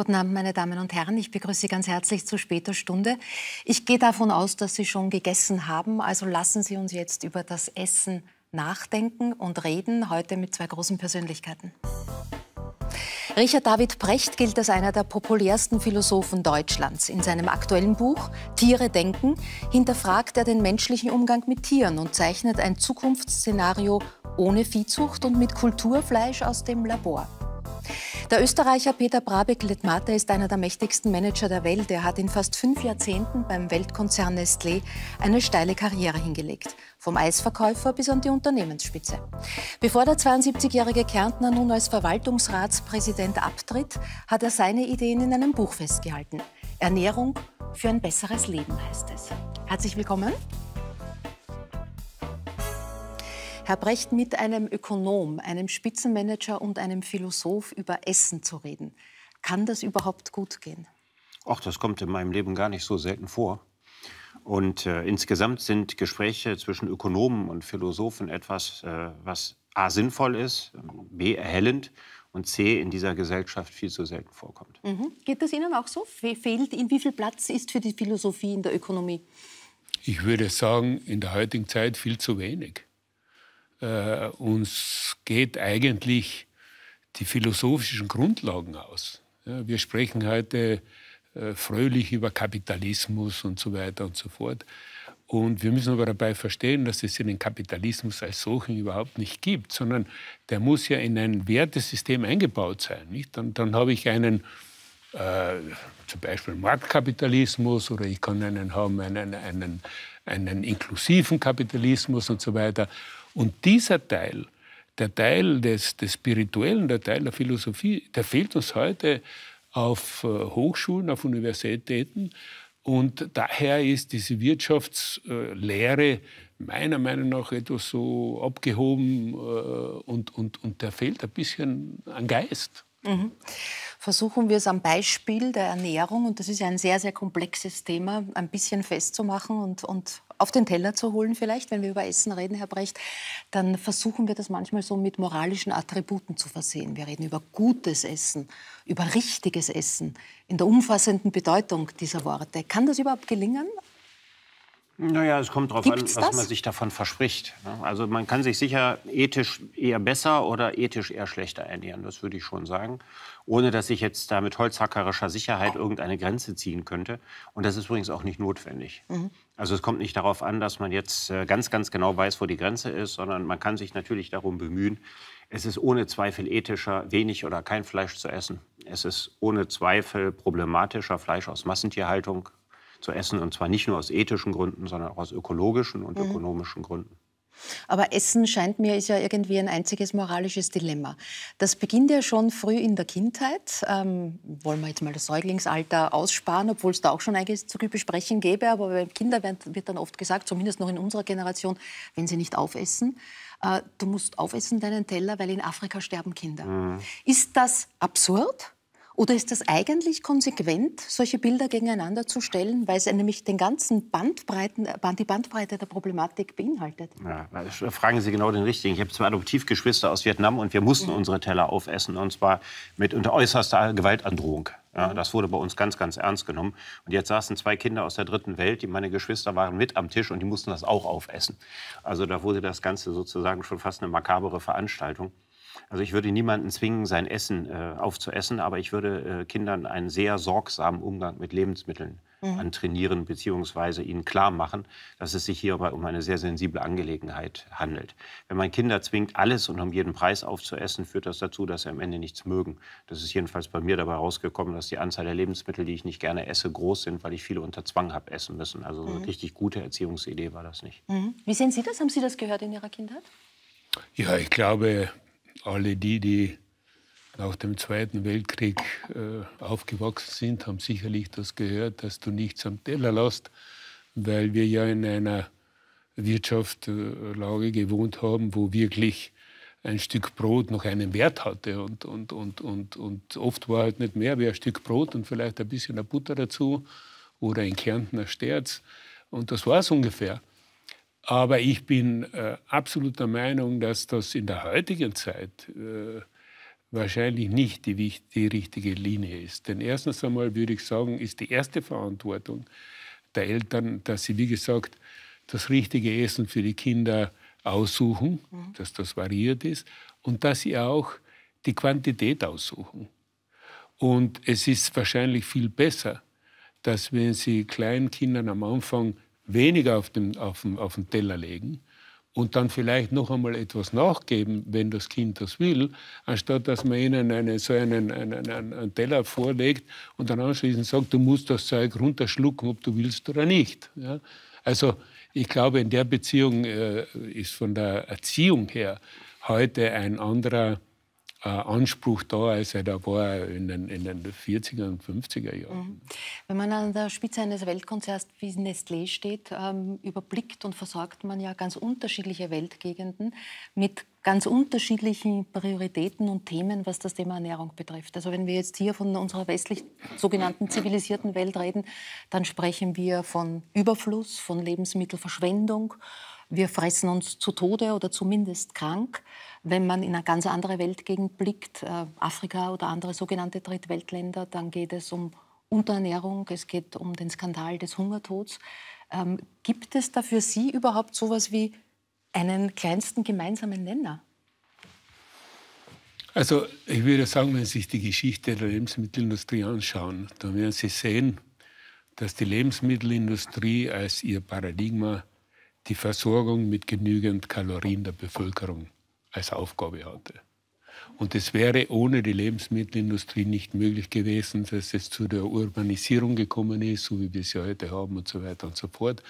Guten Abend, meine Damen und Herren. Ich begrüße Sie ganz herzlich zu später Stunde. Ich gehe davon aus, dass Sie schon gegessen haben. Also lassen Sie uns jetzt über das Essen nachdenken und reden. Heute mit zwei großen Persönlichkeiten. Richard David Brecht gilt als einer der populärsten Philosophen Deutschlands. In seinem aktuellen Buch Tiere denken hinterfragt er den menschlichen Umgang mit Tieren und zeichnet ein Zukunftsszenario ohne Viehzucht und mit Kulturfleisch aus dem Labor. Der Österreicher Peter Brabeck Lettmate ist einer der mächtigsten Manager der Welt. Er hat in fast fünf Jahrzehnten beim Weltkonzern Nestlé eine steile Karriere hingelegt. Vom Eisverkäufer bis an die Unternehmensspitze. Bevor der 72-jährige Kärntner nun als Verwaltungsratspräsident abtritt, hat er seine Ideen in einem Buch festgehalten. Ernährung für ein besseres Leben heißt es. Herzlich willkommen. Herr Brecht, mit einem Ökonom, einem Spitzenmanager und einem Philosoph über Essen zu reden, kann das überhaupt gut gehen? Ach, das kommt in meinem Leben gar nicht so selten vor. Und äh, insgesamt sind Gespräche zwischen Ökonomen und Philosophen etwas, äh, was a sinnvoll ist, b erhellend und c in dieser Gesellschaft viel zu selten vorkommt. Mhm. Geht das Ihnen auch so? Fehlt in wie viel Platz ist für die Philosophie in der Ökonomie? Ich würde sagen, in der heutigen Zeit viel zu wenig äh, uns geht eigentlich die philosophischen Grundlagen aus. Ja, wir sprechen heute äh, fröhlich über Kapitalismus und so weiter und so fort. Und wir müssen aber dabei verstehen, dass es den Kapitalismus als solchen überhaupt nicht gibt, sondern der muss ja in ein Wertesystem eingebaut sein. Nicht? Dann, dann habe ich einen äh, zum Beispiel Marktkapitalismus oder ich kann einen haben, einen, einen, einen inklusiven Kapitalismus und so weiter. Und dieser Teil, der Teil des, des Spirituellen, der Teil der Philosophie, der fehlt uns heute auf äh, Hochschulen, auf Universitäten. Und daher ist diese Wirtschaftslehre meiner Meinung nach etwas so abgehoben äh, und, und, und der fehlt ein bisschen an Geist. Mhm. Versuchen wir es am Beispiel der Ernährung, und das ist ja ein sehr, sehr komplexes Thema, ein bisschen festzumachen und, und auf den Teller zu holen vielleicht, wenn wir über Essen reden, Herr Brecht, dann versuchen wir das manchmal so mit moralischen Attributen zu versehen. Wir reden über gutes Essen, über richtiges Essen in der umfassenden Bedeutung dieser Worte. Kann das überhaupt gelingen? Naja, es kommt darauf an, was das? man sich davon verspricht. Ne? Also man kann sich sicher ethisch eher besser oder ethisch eher schlechter ernähren, das würde ich schon sagen. Ohne dass ich jetzt da mit holzhackerischer Sicherheit oh. irgendeine Grenze ziehen könnte. Und das ist übrigens auch nicht notwendig. Mhm. Also es kommt nicht darauf an, dass man jetzt äh, ganz, ganz genau weiß, wo die Grenze ist, sondern man kann sich natürlich darum bemühen. Es ist ohne Zweifel ethischer, wenig oder kein Fleisch zu essen. Es ist ohne Zweifel problematischer, Fleisch aus Massentierhaltung zu essen. Und zwar nicht nur aus ethischen Gründen, sondern auch aus ökologischen und mhm. ökonomischen Gründen. Aber Essen scheint mir ist ja irgendwie ein einziges moralisches Dilemma. Das beginnt ja schon früh in der Kindheit. Ähm, wollen wir jetzt mal das Säuglingsalter aussparen, obwohl es da auch schon einiges zu besprechen gäbe. Aber bei Kindern wird, wird dann oft gesagt, zumindest noch in unserer Generation, wenn sie nicht aufessen, äh, du musst aufessen deinen Teller, weil in Afrika sterben Kinder. Mhm. Ist das absurd? Oder ist das eigentlich konsequent, solche Bilder gegeneinander zu stellen, weil es nämlich den ganzen Bandbreiten, die Bandbreite der Problematik beinhaltet? Ja, äh, fragen Sie genau den richtigen. Ich habe zwei Adoptivgeschwister aus Vietnam und wir mussten mhm. unsere Teller aufessen und zwar mit unter äußerster Gewaltandrohung. Ja, mhm. das wurde bei uns ganz, ganz ernst genommen. Und jetzt saßen zwei Kinder aus der dritten Welt, die meine Geschwister waren mit am Tisch und die mussten das auch aufessen. Also da wurde das Ganze sozusagen schon fast eine makabere Veranstaltung. Also ich würde niemanden zwingen, sein Essen äh, aufzuessen, aber ich würde äh, Kindern einen sehr sorgsamen Umgang mit Lebensmitteln mhm. antrainieren bzw. ihnen klar machen, dass es sich hierbei um eine sehr sensible Angelegenheit handelt. Wenn man Kinder zwingt, alles und um jeden Preis aufzuessen, führt das dazu, dass sie am Ende nichts mögen. Das ist jedenfalls bei mir dabei rausgekommen, dass die Anzahl der Lebensmittel, die ich nicht gerne esse, groß sind, weil ich viele unter Zwang habe essen müssen. Also mhm. eine richtig gute Erziehungsidee war das nicht. Mhm. Wie sehen Sie das? Haben Sie das gehört in Ihrer Kindheit? Ja, ich glaube, alle die, die nach dem Zweiten Weltkrieg äh, aufgewachsen sind, haben sicherlich das gehört, dass du nichts am Teller lässt, weil wir ja in einer Wirtschaftslage gewohnt haben, wo wirklich ein Stück Brot noch einen Wert hatte. Und, und, und, und, und oft war halt nicht mehr wie ein Stück Brot und vielleicht ein bisschen Butter dazu oder in Kärnten ein Sterz. Und das war es ungefähr. Aber ich bin äh, absolut der Meinung, dass das in der heutigen Zeit äh, wahrscheinlich nicht die, die, richtige Linie ist. Denn erstens einmal würde ich sagen, ist die erste Verantwortung der Eltern, dass sie, wie gesagt, das richtige Essen für die Kinder aussuchen, mhm. dass das variiert ist und dass sie auch die Quantität aussuchen. Und es ist wahrscheinlich viel besser, dass wenn sie kleinen Kindern am Anfang weniger auf den, auf, den, auf den Teller legen und dann vielleicht noch einmal etwas nachgeben, wenn das Kind das will, anstatt dass man ihnen eine, so einen, einen, einen, Teller vorlegt und dann anschließend sagt, du musst das Zeug runterschlucken, ob du willst oder nicht. Ja? Also ich glaube, in der Beziehung äh, ist von der Erziehung her heute ein anderer äh, Anspruch da, als er da war in den, in den 40er und 50er Jahren. Mhm. Wenn man an der Spitze eines Weltkonzerns wie Nestlé steht, ähm, überblickt und versorgt man ja ganz unterschiedliche Weltgegenden mit ganz unterschiedlichen Prioritäten und Themen, was das Thema Ernährung betrifft. Also wenn wir jetzt hier von unserer westlich sogenannten zivilisierten Welt reden, dann sprechen wir von Überfluss, von Lebensmittelverschwendung, wir fressen uns zu Tode oder zumindest krank. Wenn man in eine ganz andere Welt blickt, äh, Afrika oder andere sogenannte Drittweltländer, dann geht es um Unterernährung, es geht um den Skandal des Hungertods. Ähm, gibt es da für Sie überhaupt so etwas wie einen kleinsten gemeinsamen Nenner? Also ich würde sagen, wenn Sie sich die Geschichte der Lebensmittelindustrie anschauen, dann werden Sie sehen, dass die Lebensmittelindustrie als ihr Paradigma die Versorgung mit genügend Kalorien der Bevölkerung als Aufgabe hatte. Und es wäre ohne die Lebensmittelindustrie nicht möglich gewesen, dass es zu der Urbanisierung gekommen ist, so wie wir sie heute haben und so weiter und so fort,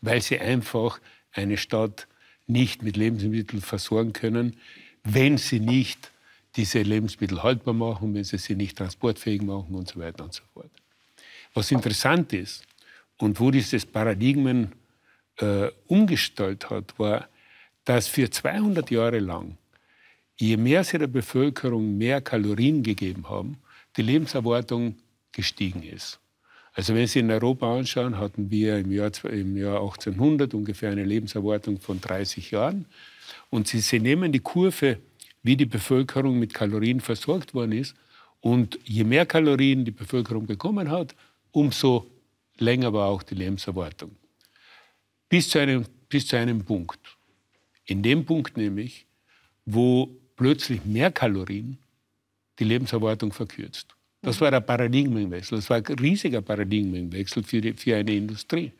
weil sie einfach eine Stadt nicht mit Lebensmitteln versorgen können, wenn sie nicht diese Lebensmittel haltbar machen, wenn sie sie nicht transportfähig machen und so weiter und so fort. Was interessant ist und wo dieses Paradigmen äh, umgestellt hat, war, dass für 200 Jahre lang, je mehr sie der Bevölkerung mehr Kalorien gegeben haben, die Lebenserwartung gestiegen ist. Also wenn Sie in Europa anschauen, hatten wir im Jahr, im Jahr 1800 ungefähr eine Lebenserwartung von 30 Jahren. Und Sie, Sie nehmen die Kurve, wie die Bevölkerung mit Kalorien versorgt worden ist. Und je mehr Kalorien die Bevölkerung bekommen hat, umso länger war auch die Lebenserwartung bis zu einem, bis zu einem Punkt. In dem Punkt nämlich, wo plötzlich mehr Kalorien die Lebenserwartung verkürzt. Das mhm. war der Paradigmenwechsel. Das war ein riesiger Paradigmenwechsel für, die, für eine Industrie.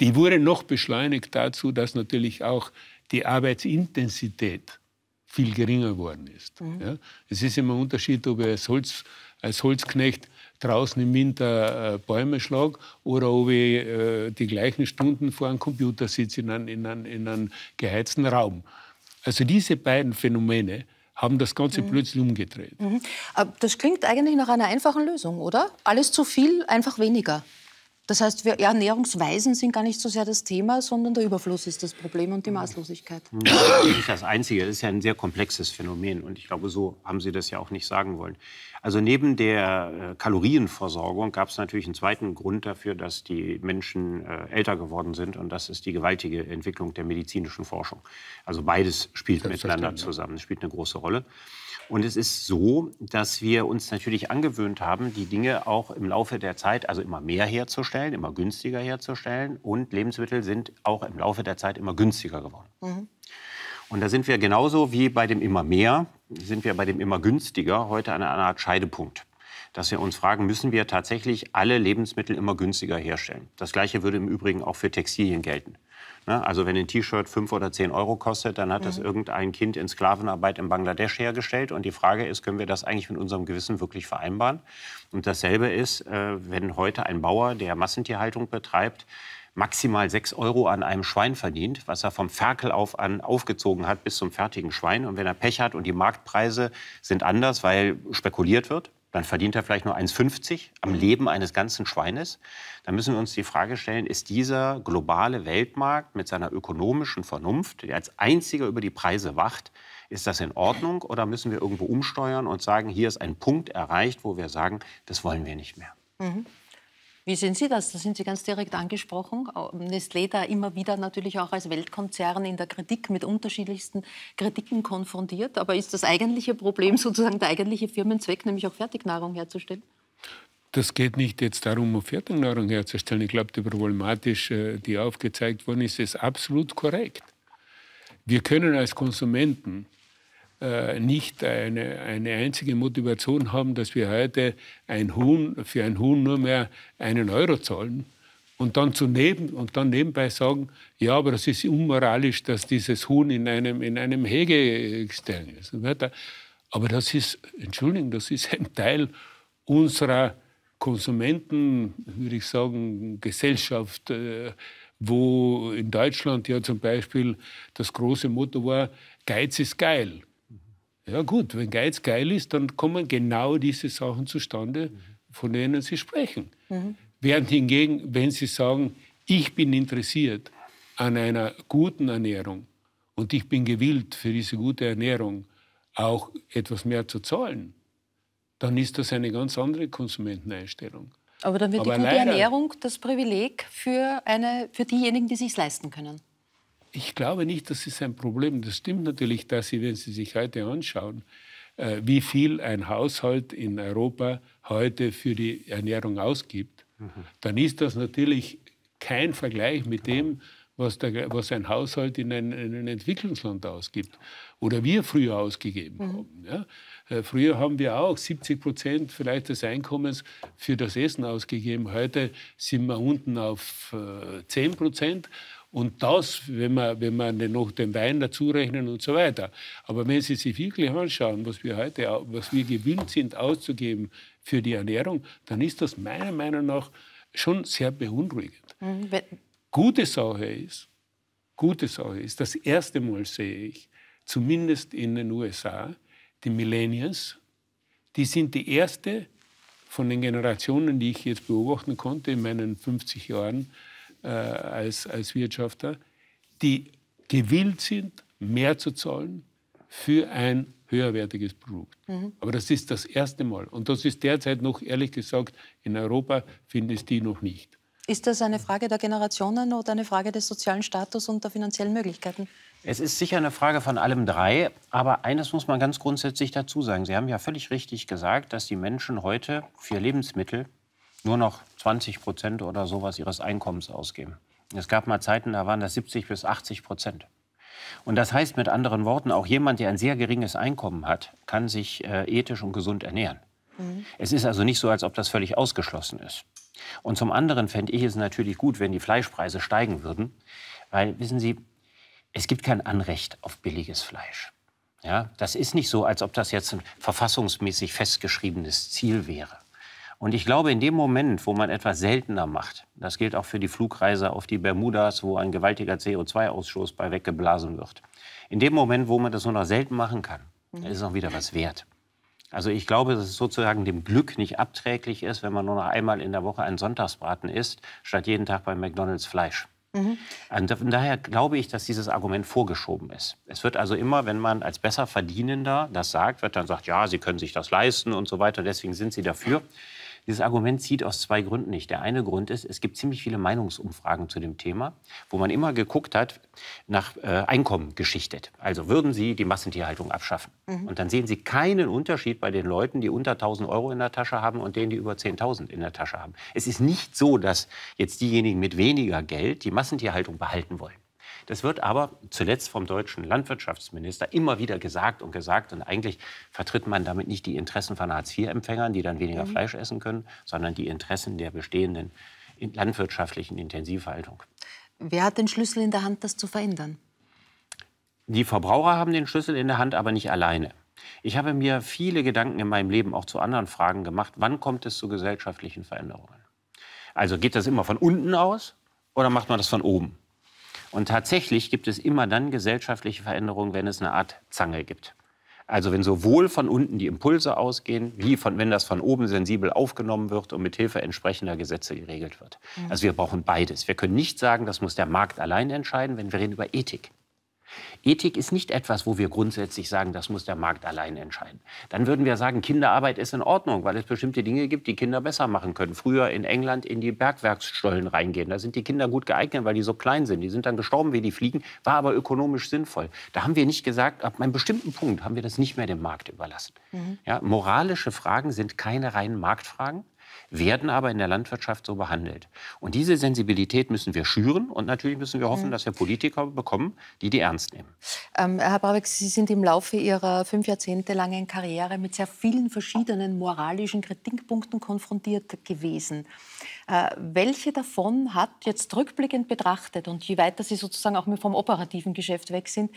Die wurde noch beschleunigt dazu, dass natürlich auch die Arbeitsintensität viel geringer geworden ist. Mhm. Ja, es ist immer ein Unterschied, ob er als, Holz, als Holzknecht draußen im Winter äh, Bäume schlag oder ob ich äh, die gleichen Stunden vor einem Computer sitze in einem, in einem, in einem geheizten Raum. Also diese beiden Phänomene haben das Ganze mhm. plötzlich umgedreht. Mhm. Äh, das klingt eigentlich nach einer einfachen Lösung, oder? Alles zu viel, einfach weniger. Das heißt, wir Ernährungsweisen sind gar nicht so sehr das Thema, sondern der Überfluss ist das Problem und die Maßlosigkeit. Das ist nicht das Einzige. Das ist ja ein sehr komplexes Phänomen. Und ich glaube, so haben Sie das ja auch nicht sagen wollen. Also neben der äh, Kalorienversorgung gab es natürlich einen zweiten Grund dafür, dass die Menschen äh, älter geworden sind. Und das ist die gewaltige Entwicklung der medizinischen Forschung. Also beides spielt miteinander zusammen. Das spielt eine große Rolle. Und es ist so, dass wir uns natürlich angewöhnt haben, die Dinge auch im Laufe der Zeit, also immer mehr herzustellen, immer günstiger herzustellen. Und Lebensmittel sind auch im Laufe der Zeit immer günstiger geworden. Mhm. Und da sind wir genauso wie bei dem immer mehr, sind wir bei dem immer günstiger heute an einer Art Scheidepunkt dass wir uns fragen, müssen wir tatsächlich alle Lebensmittel immer günstiger herstellen? Das Gleiche würde im Übrigen auch für Textilien gelten. Ne? Also wenn ein T-Shirt 5 oder 10 Euro kostet, dann hat das mhm. irgendein Kind in Sklavenarbeit in Bangladesch hergestellt. Und die Frage ist, können wir das eigentlich mit unserem Gewissen wirklich vereinbaren? Und dasselbe ist, äh, wenn heute ein Bauer, der Massentierhaltung betreibt, maximal 6 Euro an einem Schwein verdient, was er vom Ferkel auf an aufgezogen hat bis zum fertigen Schwein. Und wenn er Pech hat und die Marktpreise sind anders, weil spekuliert wird, dann verdient er vielleicht nur 1,50 am Leben eines ganzen Schweines. Dann müssen wir uns die Frage stellen, ist dieser globale Weltmarkt mit seiner ökonomischen Vernunft, der als einziger über die Preise wacht, ist das in Ordnung oder müssen wir irgendwo umsteuern und sagen, hier ist ein Punkt erreicht, wo wir sagen, das wollen wir nicht mehr? Mhm. Wie sehen Sie das? Da sind Sie ganz direkt angesprochen. Ähm, Nestlé da immer wieder natürlich auch als Weltkonzern in der Kritik mit unterschiedlichsten Kritiken konfrontiert. Aber ist das eigentliche Problem sozusagen der eigentliche Firmenzweck, nämlich auch Fertignahrung herzustellen? Das geht nicht jetzt darum, um Fertignahrung herzustellen. Ich glaube, die problematisch, äh, die aufgezeigt worden ist, ist absolut korrekt. Wir können als Konsumenten äh, nicht eine, eine einzige Motivation haben, dass wir heute ein Huhn, für ein Huhn nur mehr einen Euro zahlen und dann, zu neben, und dann nebenbei sagen, ja, aber das ist unmoralisch, dass dieses Huhn in einem, in einem Hegestellen ist und weiter. Aber das ist, Entschuldigung, das ist ein Teil unserer Konsumenten, würde ich sagen, Gesellschaft, äh, wo in Deutschland ja zum Beispiel das große Motto war, Geiz ist geil. Ja gut, wenn Geiz geil ist, dann kommen genau diese Sachen zustande, von denen Sie sprechen. Mhm. Während hingegen, wenn Sie sagen, ich bin interessiert an einer guten Ernährung und ich bin gewillt, für diese gute Ernährung auch etwas mehr zu zahlen, dann ist das eine ganz andere Konsumenteneinstellung. Aber dann wird Aber die gute leider, Ernährung das Privileg für, eine, für diejenigen, die es sich leisten können ich glaube nicht, das ist ein Problem. Das stimmt natürlich, dass Sie, wenn Sie sich heute anschauen, äh, wie viel ein Haushalt in Europa heute für die Ernährung ausgibt, mhm. dann ist das natürlich kein Vergleich mit genau. dem, was, der, was, ein Haushalt in einem Entwicklungsland ausgibt oder wir früher ausgegeben mhm. haben. Ja? Äh, früher haben wir auch 70 Prozent vielleicht des Einkommens für das Essen ausgegeben. Heute sind wir unten auf 10 äh, Prozent und das, wenn man, wenn man noch den Wein dazu rechnen und so weiter. Aber wenn Sie sich wirklich anschauen, was wir heute, was wir gewillt sind auszugeben für die Ernährung, dann ist das meiner Meinung nach schon sehr beunruhigend. Mhm. Gute Sache ist, gute Sache ist, das erste Mal sehe ich, zumindest in den USA, die Millennials, die sind die erste von den Generationen, die ich jetzt beobachten konnte in meinen 50 Jahren, äh, als, als Wirtschafter, die gewillt sind, mehr zu zahlen für ein höherwertiges Produkt. Mhm. Aber das ist das erste Mal. Und das ist derzeit noch, ehrlich gesagt, in Europa finde ich die noch nicht. Ist das eine Frage der Generationen oder eine Frage des sozialen Status und der finanziellen Möglichkeiten? Es ist sicher eine Frage von allem drei, aber eines muss man ganz grundsätzlich dazu sagen. Sie haben ja völlig richtig gesagt, dass die Menschen heute für Lebensmittel nur noch 20 Prozent oder sowas ihres Einkommens ausgeben. Es gab mal Zeiten, da waren das 70 bis 80 Prozent. Und das heißt mit anderen Worten, auch jemand, der ein sehr geringes Einkommen hat, kann sich äh, ethisch und gesund ernähren. Mhm. Es ist also nicht so, als ob das völlig ausgeschlossen ist. Und zum anderen fände ich es natürlich gut, wenn die Fleischpreise steigen würden, weil, wissen Sie, es gibt kein Anrecht auf billiges Fleisch. Ja, das ist nicht so, als ob das jetzt ein verfassungsmäßig festgeschriebenes Ziel wäre. Und ich glaube, in dem Moment, wo man etwas seltener macht, das gilt auch für die Flugreise auf die Bermudas, wo ein gewaltiger CO2-Ausstoß bei weggeblasen wird, in dem Moment, wo man das nur noch selten machen kann, mhm. ist es auch wieder was wert. Also ich glaube, dass es sozusagen dem Glück nicht abträglich ist, wenn man nur noch einmal in der Woche einen Sonntagsbraten isst, statt jeden Tag bei McDonald's Fleisch. Mhm. Und daher glaube ich, dass dieses Argument vorgeschoben ist. Es wird also immer, wenn man als besser Verdienender das sagt, wird dann sagt, ja, Sie können sich das leisten und so weiter, deswegen sind Sie dafür. Dieses Argument zieht aus zwei Gründen nicht. Der eine Grund ist, es gibt ziemlich viele Meinungsumfragen zu dem Thema, wo man immer geguckt hat, nach äh, Einkommen geschichtet. Also würden Sie die Massentierhaltung abschaffen? Mhm. Und dann sehen Sie keinen Unterschied bei den Leuten, die unter 1000 Euro in der Tasche haben und denen, die über 10.000 in der Tasche haben. Es ist nicht so, dass jetzt diejenigen mit weniger Geld die Massentierhaltung behalten wollen. Das wird aber zuletzt vom deutschen Landwirtschaftsminister immer wieder gesagt und gesagt. Und eigentlich vertritt man damit nicht die Interessen von Hartz-IV-Empfängern, die dann weniger mhm. Fleisch essen können, sondern die Interessen der bestehenden landwirtschaftlichen Intensivhaltung. Wer hat den Schlüssel in der Hand, das zu verändern? Die Verbraucher haben den Schlüssel in der Hand, aber nicht alleine. Ich habe mir viele Gedanken in meinem Leben auch zu anderen Fragen gemacht. Wann kommt es zu gesellschaftlichen Veränderungen? Also geht das immer von unten aus oder macht man das von oben? Und tatsächlich gibt es immer dann gesellschaftliche Veränderungen, wenn es eine Art Zange gibt. Also wenn sowohl von unten die Impulse ausgehen, wie von, wenn das von oben sensibel aufgenommen wird und mit Hilfe entsprechender Gesetze geregelt wird. Mhm. Also wir brauchen beides. Wir können nicht sagen, das muss der Markt allein entscheiden, wenn wir reden über Ethik. Ethik ist nicht etwas, wo wir grundsätzlich sagen, das muss der Markt allein entscheiden. Dann würden wir sagen, Kinderarbeit ist in Ordnung, weil es bestimmte Dinge gibt, die Kinder besser machen können. Früher in England in die Bergwerksstollen reingehen, da sind die Kinder gut geeignet, weil die so klein sind. Die sind dann gestorben, wie die fliegen, war aber ökonomisch sinnvoll. Da haben wir nicht gesagt, ab einem bestimmten Punkt haben wir das nicht mehr dem Markt überlassen. Mhm. Ja, moralische Fragen sind keine reinen Marktfragen werden aber in der Landwirtschaft so behandelt. Und diese Sensibilität müssen wir schüren und natürlich müssen wir hoffen, mhm. dass wir Politiker bekommen, die die ernst nehmen. Ähm, Herr Brabeck, Sie sind im Laufe Ihrer fünf Jahrzehnte langen Karriere mit sehr vielen verschiedenen moralischen Kritikpunkten konfrontiert gewesen. Äh, welche davon hat jetzt rückblickend betrachtet und je weiter Sie sozusagen auch vom operativen Geschäft weg sind,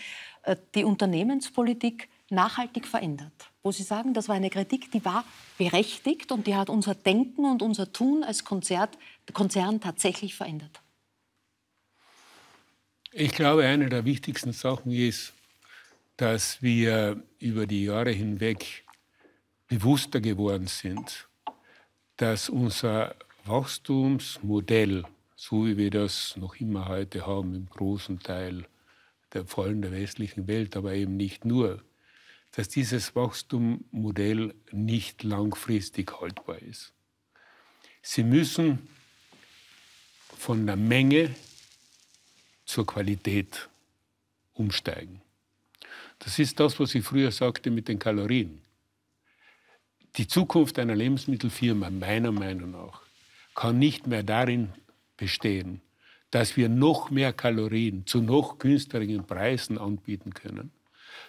äh, die Unternehmenspolitik nachhaltig verändert? wo Sie sagen, das war eine Kritik, die war berechtigt und die hat unser Denken und unser Tun als Konzert, Konzern tatsächlich verändert? Ich glaube, eine der wichtigsten Sachen ist, dass wir über die Jahre hinweg bewusster geworden sind, dass unser Wachstumsmodell, so wie wir das noch immer heute haben, im großen Teil der allem der westlichen Welt, aber eben nicht nur, dass dieses Wachstummodell nicht langfristig haltbar ist. Sie müssen von der Menge zur Qualität umsteigen. Das ist das, was ich früher sagte mit den Kalorien. Die Zukunft einer Lebensmittelfirma, meiner Meinung nach, kann nicht mehr darin bestehen, dass wir noch mehr Kalorien zu noch günstigeren Preisen anbieten können,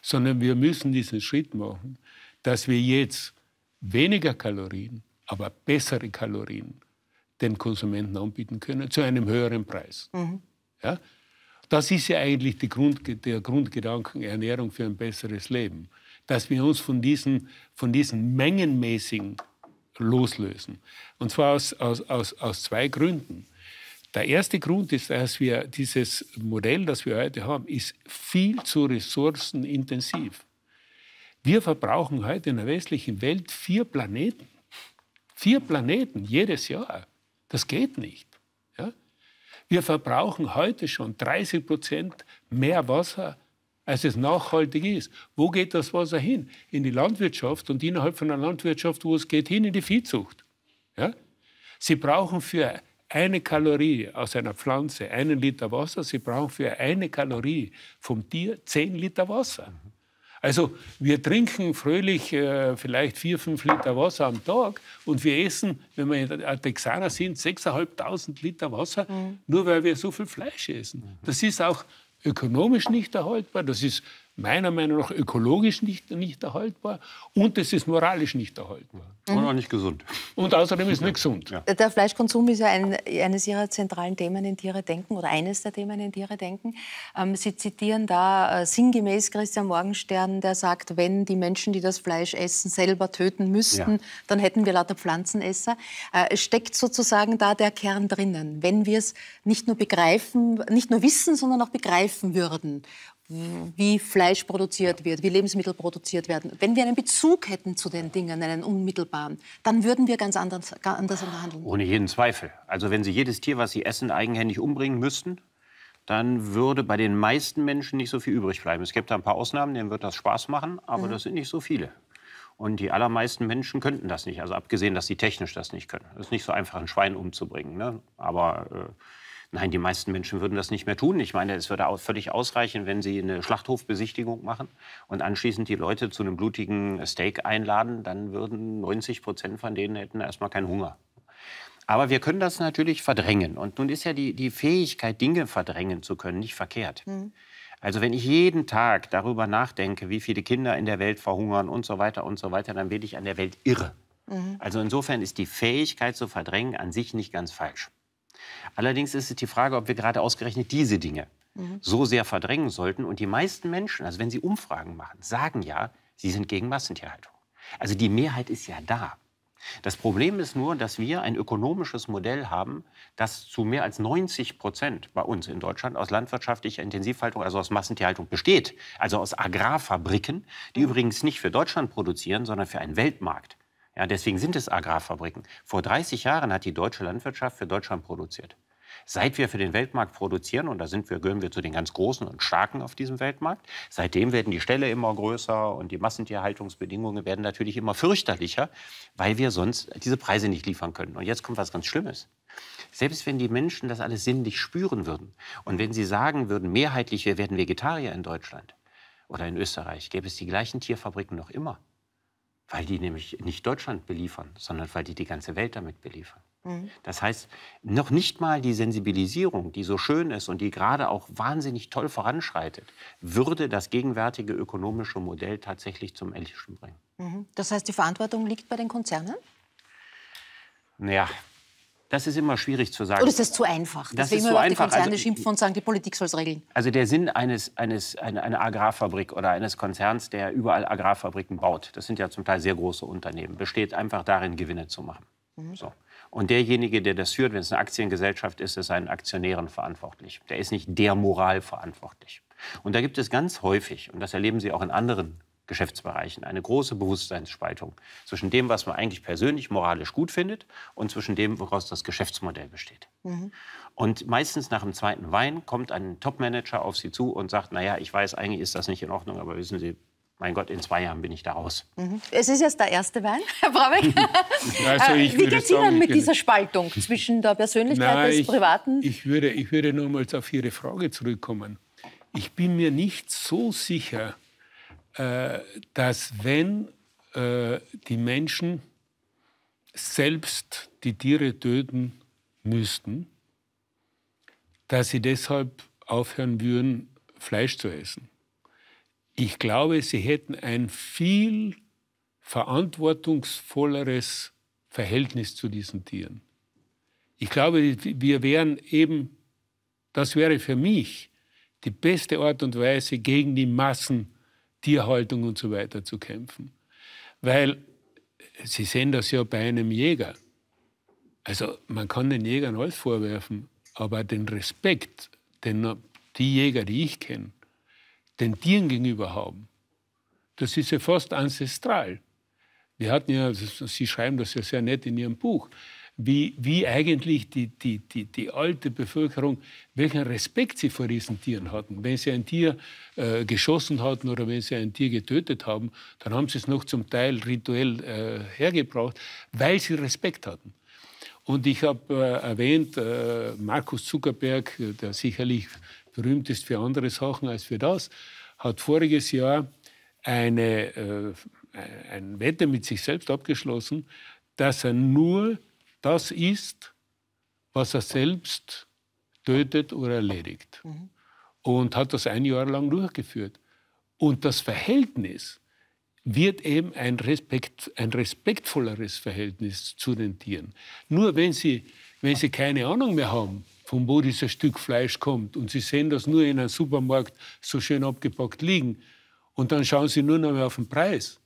sondern wir müssen diesen Schritt machen, dass wir jetzt weniger Kalorien, aber bessere Kalorien den Konsumenten anbieten können zu einem höheren Preis. Mhm. Ja? Das ist ja eigentlich Grund, der Grundgedanke Ernährung für ein besseres Leben, dass wir uns von diesen, von diesen mengenmäßigen loslösen. Und zwar aus, aus, aus, aus zwei Gründen. Der erste Grund ist, dass wir dieses Modell, das wir heute haben, ist viel zu ressourcenintensiv. Wir verbrauchen heute in der westlichen Welt vier Planeten. Vier Planeten jedes Jahr. Das geht nicht. Ja? Wir verbrauchen heute schon 30 Prozent mehr Wasser, als es nachhaltig ist. Wo geht das Wasser hin? In die Landwirtschaft und innerhalb von der Landwirtschaft, wo es geht, hin in die Viehzucht. Ja? Sie brauchen für eine Kalorie aus einer Pflanze, einen Liter Wasser. Sie brauchen für eine Kalorie vom Tier zehn Liter Wasser. Also wir trinken fröhlich äh, vielleicht vier, fünf Liter Wasser am Tag und wir essen, wenn wir Texaner sind, 6.500 Liter Wasser, mhm. nur weil wir so viel Fleisch essen. Das ist auch ökonomisch nicht erhaltbar, das ist meiner Meinung nach ökologisch nicht, nicht erhaltbar und es ist moralisch nicht erhaltbar. Und auch nicht gesund. Und außerdem ist es nicht gesund. Ja. Der Fleischkonsum ist ja ein, eines Ihrer zentralen Themen in Tiere denken oder eines der Themen in Tiere denken. Ähm, Sie zitieren da äh, sinngemäß Christian Morgenstern, der sagt, wenn die Menschen, die das Fleisch essen, selber töten müssten, ja. dann hätten wir lauter Pflanzenesser. Äh, steckt sozusagen da der Kern drinnen. Wenn wir es nicht nur begreifen, nicht nur wissen, sondern auch begreifen würden wie Fleisch produziert wird, wie Lebensmittel produziert werden, wenn wir einen Bezug hätten zu den Dingen, einen unmittelbaren, dann würden wir ganz anders, ganz anders handeln. Ohne jeden Zweifel. Also wenn Sie jedes Tier, was Sie essen, eigenhändig umbringen müssten, dann würde bei den meisten Menschen nicht so viel übrig bleiben. Es gibt da ein paar Ausnahmen, denen wird das Spaß machen, aber mhm. das sind nicht so viele. Und die allermeisten Menschen könnten das nicht. Also abgesehen, dass sie technisch das nicht können. Es ist nicht so einfach, ein Schwein umzubringen. Ne? Aber äh, Nein, die meisten Menschen würden das nicht mehr tun. Ich meine, es würde völlig ausreichen, wenn sie eine Schlachthofbesichtigung machen und anschließend die Leute zu einem blutigen Steak einladen. Dann würden 90 Prozent von denen hätten erstmal keinen Hunger. Aber wir können das natürlich verdrängen. Und nun ist ja die, die Fähigkeit, Dinge verdrängen zu können, nicht verkehrt. Mhm. Also wenn ich jeden Tag darüber nachdenke, wie viele Kinder in der Welt verhungern und so weiter und so weiter, dann werde ich an der Welt irre. Mhm. Also insofern ist die Fähigkeit zu verdrängen an sich nicht ganz falsch. Allerdings ist es die Frage, ob wir gerade ausgerechnet diese Dinge mhm. so sehr verdrängen sollten. Und die meisten Menschen, also wenn sie Umfragen machen, sagen ja, sie sind gegen Massentierhaltung. Also die Mehrheit ist ja da. Das Problem ist nur, dass wir ein ökonomisches Modell haben, das zu mehr als 90 Prozent bei uns in Deutschland aus landwirtschaftlicher Intensivhaltung, also aus Massentierhaltung besteht. Also aus Agrarfabriken, die mhm. übrigens nicht für Deutschland produzieren, sondern für einen Weltmarkt. Ja, deswegen sind es Agrarfabriken. Vor 30 Jahren hat die deutsche Landwirtschaft für Deutschland produziert. Seit wir für den Weltmarkt produzieren, und da sind wir, gehören wir zu den ganz Großen und Starken auf diesem Weltmarkt, seitdem werden die Ställe immer größer und die Massentierhaltungsbedingungen werden natürlich immer fürchterlicher, weil wir sonst diese Preise nicht liefern können. Und jetzt kommt was ganz Schlimmes. Selbst wenn die Menschen das alles sinnlich spüren würden und wenn sie sagen würden, mehrheitlich, wir werden Vegetarier in Deutschland oder in Österreich, gäbe es die gleichen Tierfabriken noch immer weil die nämlich nicht Deutschland beliefern, sondern weil die die ganze Welt damit beliefern. Mhm. Das heißt, noch nicht mal die Sensibilisierung, die so schön ist und die gerade auch wahnsinnig toll voranschreitet, würde das gegenwärtige ökonomische Modell tatsächlich zum Erlischen bringen. Mhm. Das heißt, die Verantwortung liegt bei den Konzernen? Naja, das ist immer schwierig zu sagen. Oder ist das zu einfach? Das Deswegen ist zu einfach. Also die Konzerne schimpfen und sagen, die Politik soll es regeln. Also der Sinn eines, eines, einer, einer Agrarfabrik oder eines Konzerns, der überall Agrarfabriken baut, das sind ja zum Teil sehr große Unternehmen, besteht einfach darin, Gewinne zu machen. Mhm. So. Und derjenige, der das führt, wenn es eine Aktiengesellschaft ist, ist seinen Aktionären verantwortlich. Der ist nicht der Moral verantwortlich. Und da gibt es ganz häufig, und das erleben Sie auch in anderen Geschäftsbereichen. Eine große Bewusstseinsspaltung zwischen dem, was man eigentlich persönlich moralisch gut findet und zwischen dem, woraus das Geschäftsmodell besteht. Mhm. Und meistens nach dem zweiten Wein kommt ein Topmanager auf Sie zu und sagt, naja, ich weiß, eigentlich ist das nicht in Ordnung, aber wissen Sie, mein Gott, in zwei Jahren bin ich da raus. Mhm. Es ist jetzt der erste Wein, Herr Brabeck. also äh, Wie geht es Ihnen mit dieser Spaltung zwischen der Persönlichkeit Nein, des Privaten? Ich, ich, würde, ich würde nochmals auf Ihre Frage zurückkommen. Ich bin mir nicht so sicher, äh, dass wenn äh, die Menschen selbst die Tiere töten müssten, dass sie deshalb aufhören würden, Fleisch zu essen. Ich glaube, sie hätten ein viel verantwortungsvolleres Verhältnis zu diesen Tieren. Ich glaube, wir wären eben, das wäre für mich die beste Art und Weise, gegen die Massen Tierhaltung und so weiter zu kämpfen. Weil Sie sehen das ja bei einem Jäger. Also man kann den Jägern alles vorwerfen, aber den Respekt, den die Jäger, die ich kenne, den Tieren gegenüber haben, das ist ja fast ancestral. Wir hatten ja, Sie schreiben das ja sehr nett in Ihrem Buch, wie, wie eigentlich die, die, die, die alte Bevölkerung, welchen Respekt sie vor diesen Tieren hatten. Wenn sie ein Tier äh, geschossen hatten oder wenn sie ein Tier getötet haben, dann haben sie es noch zum Teil rituell äh, hergebracht, weil sie Respekt hatten. Und ich habe äh, erwähnt, äh, Markus Zuckerberg, äh, der sicherlich berühmt ist für andere Sachen als für das, hat voriges Jahr eine, äh, eine Wette mit sich selbst abgeschlossen, dass er nur das ist, was er selbst tötet oder erledigt. Mhm. Und hat das ein Jahr lang durchgeführt. Und das Verhältnis wird eben ein, Respekt, ein respektvolleres Verhältnis zu den Tieren. Nur wenn sie, wenn sie keine Ahnung mehr haben, von wo dieses Stück Fleisch kommt und sie sehen das nur in einem Supermarkt so schön abgepackt liegen und dann schauen sie nur noch mehr auf den Preis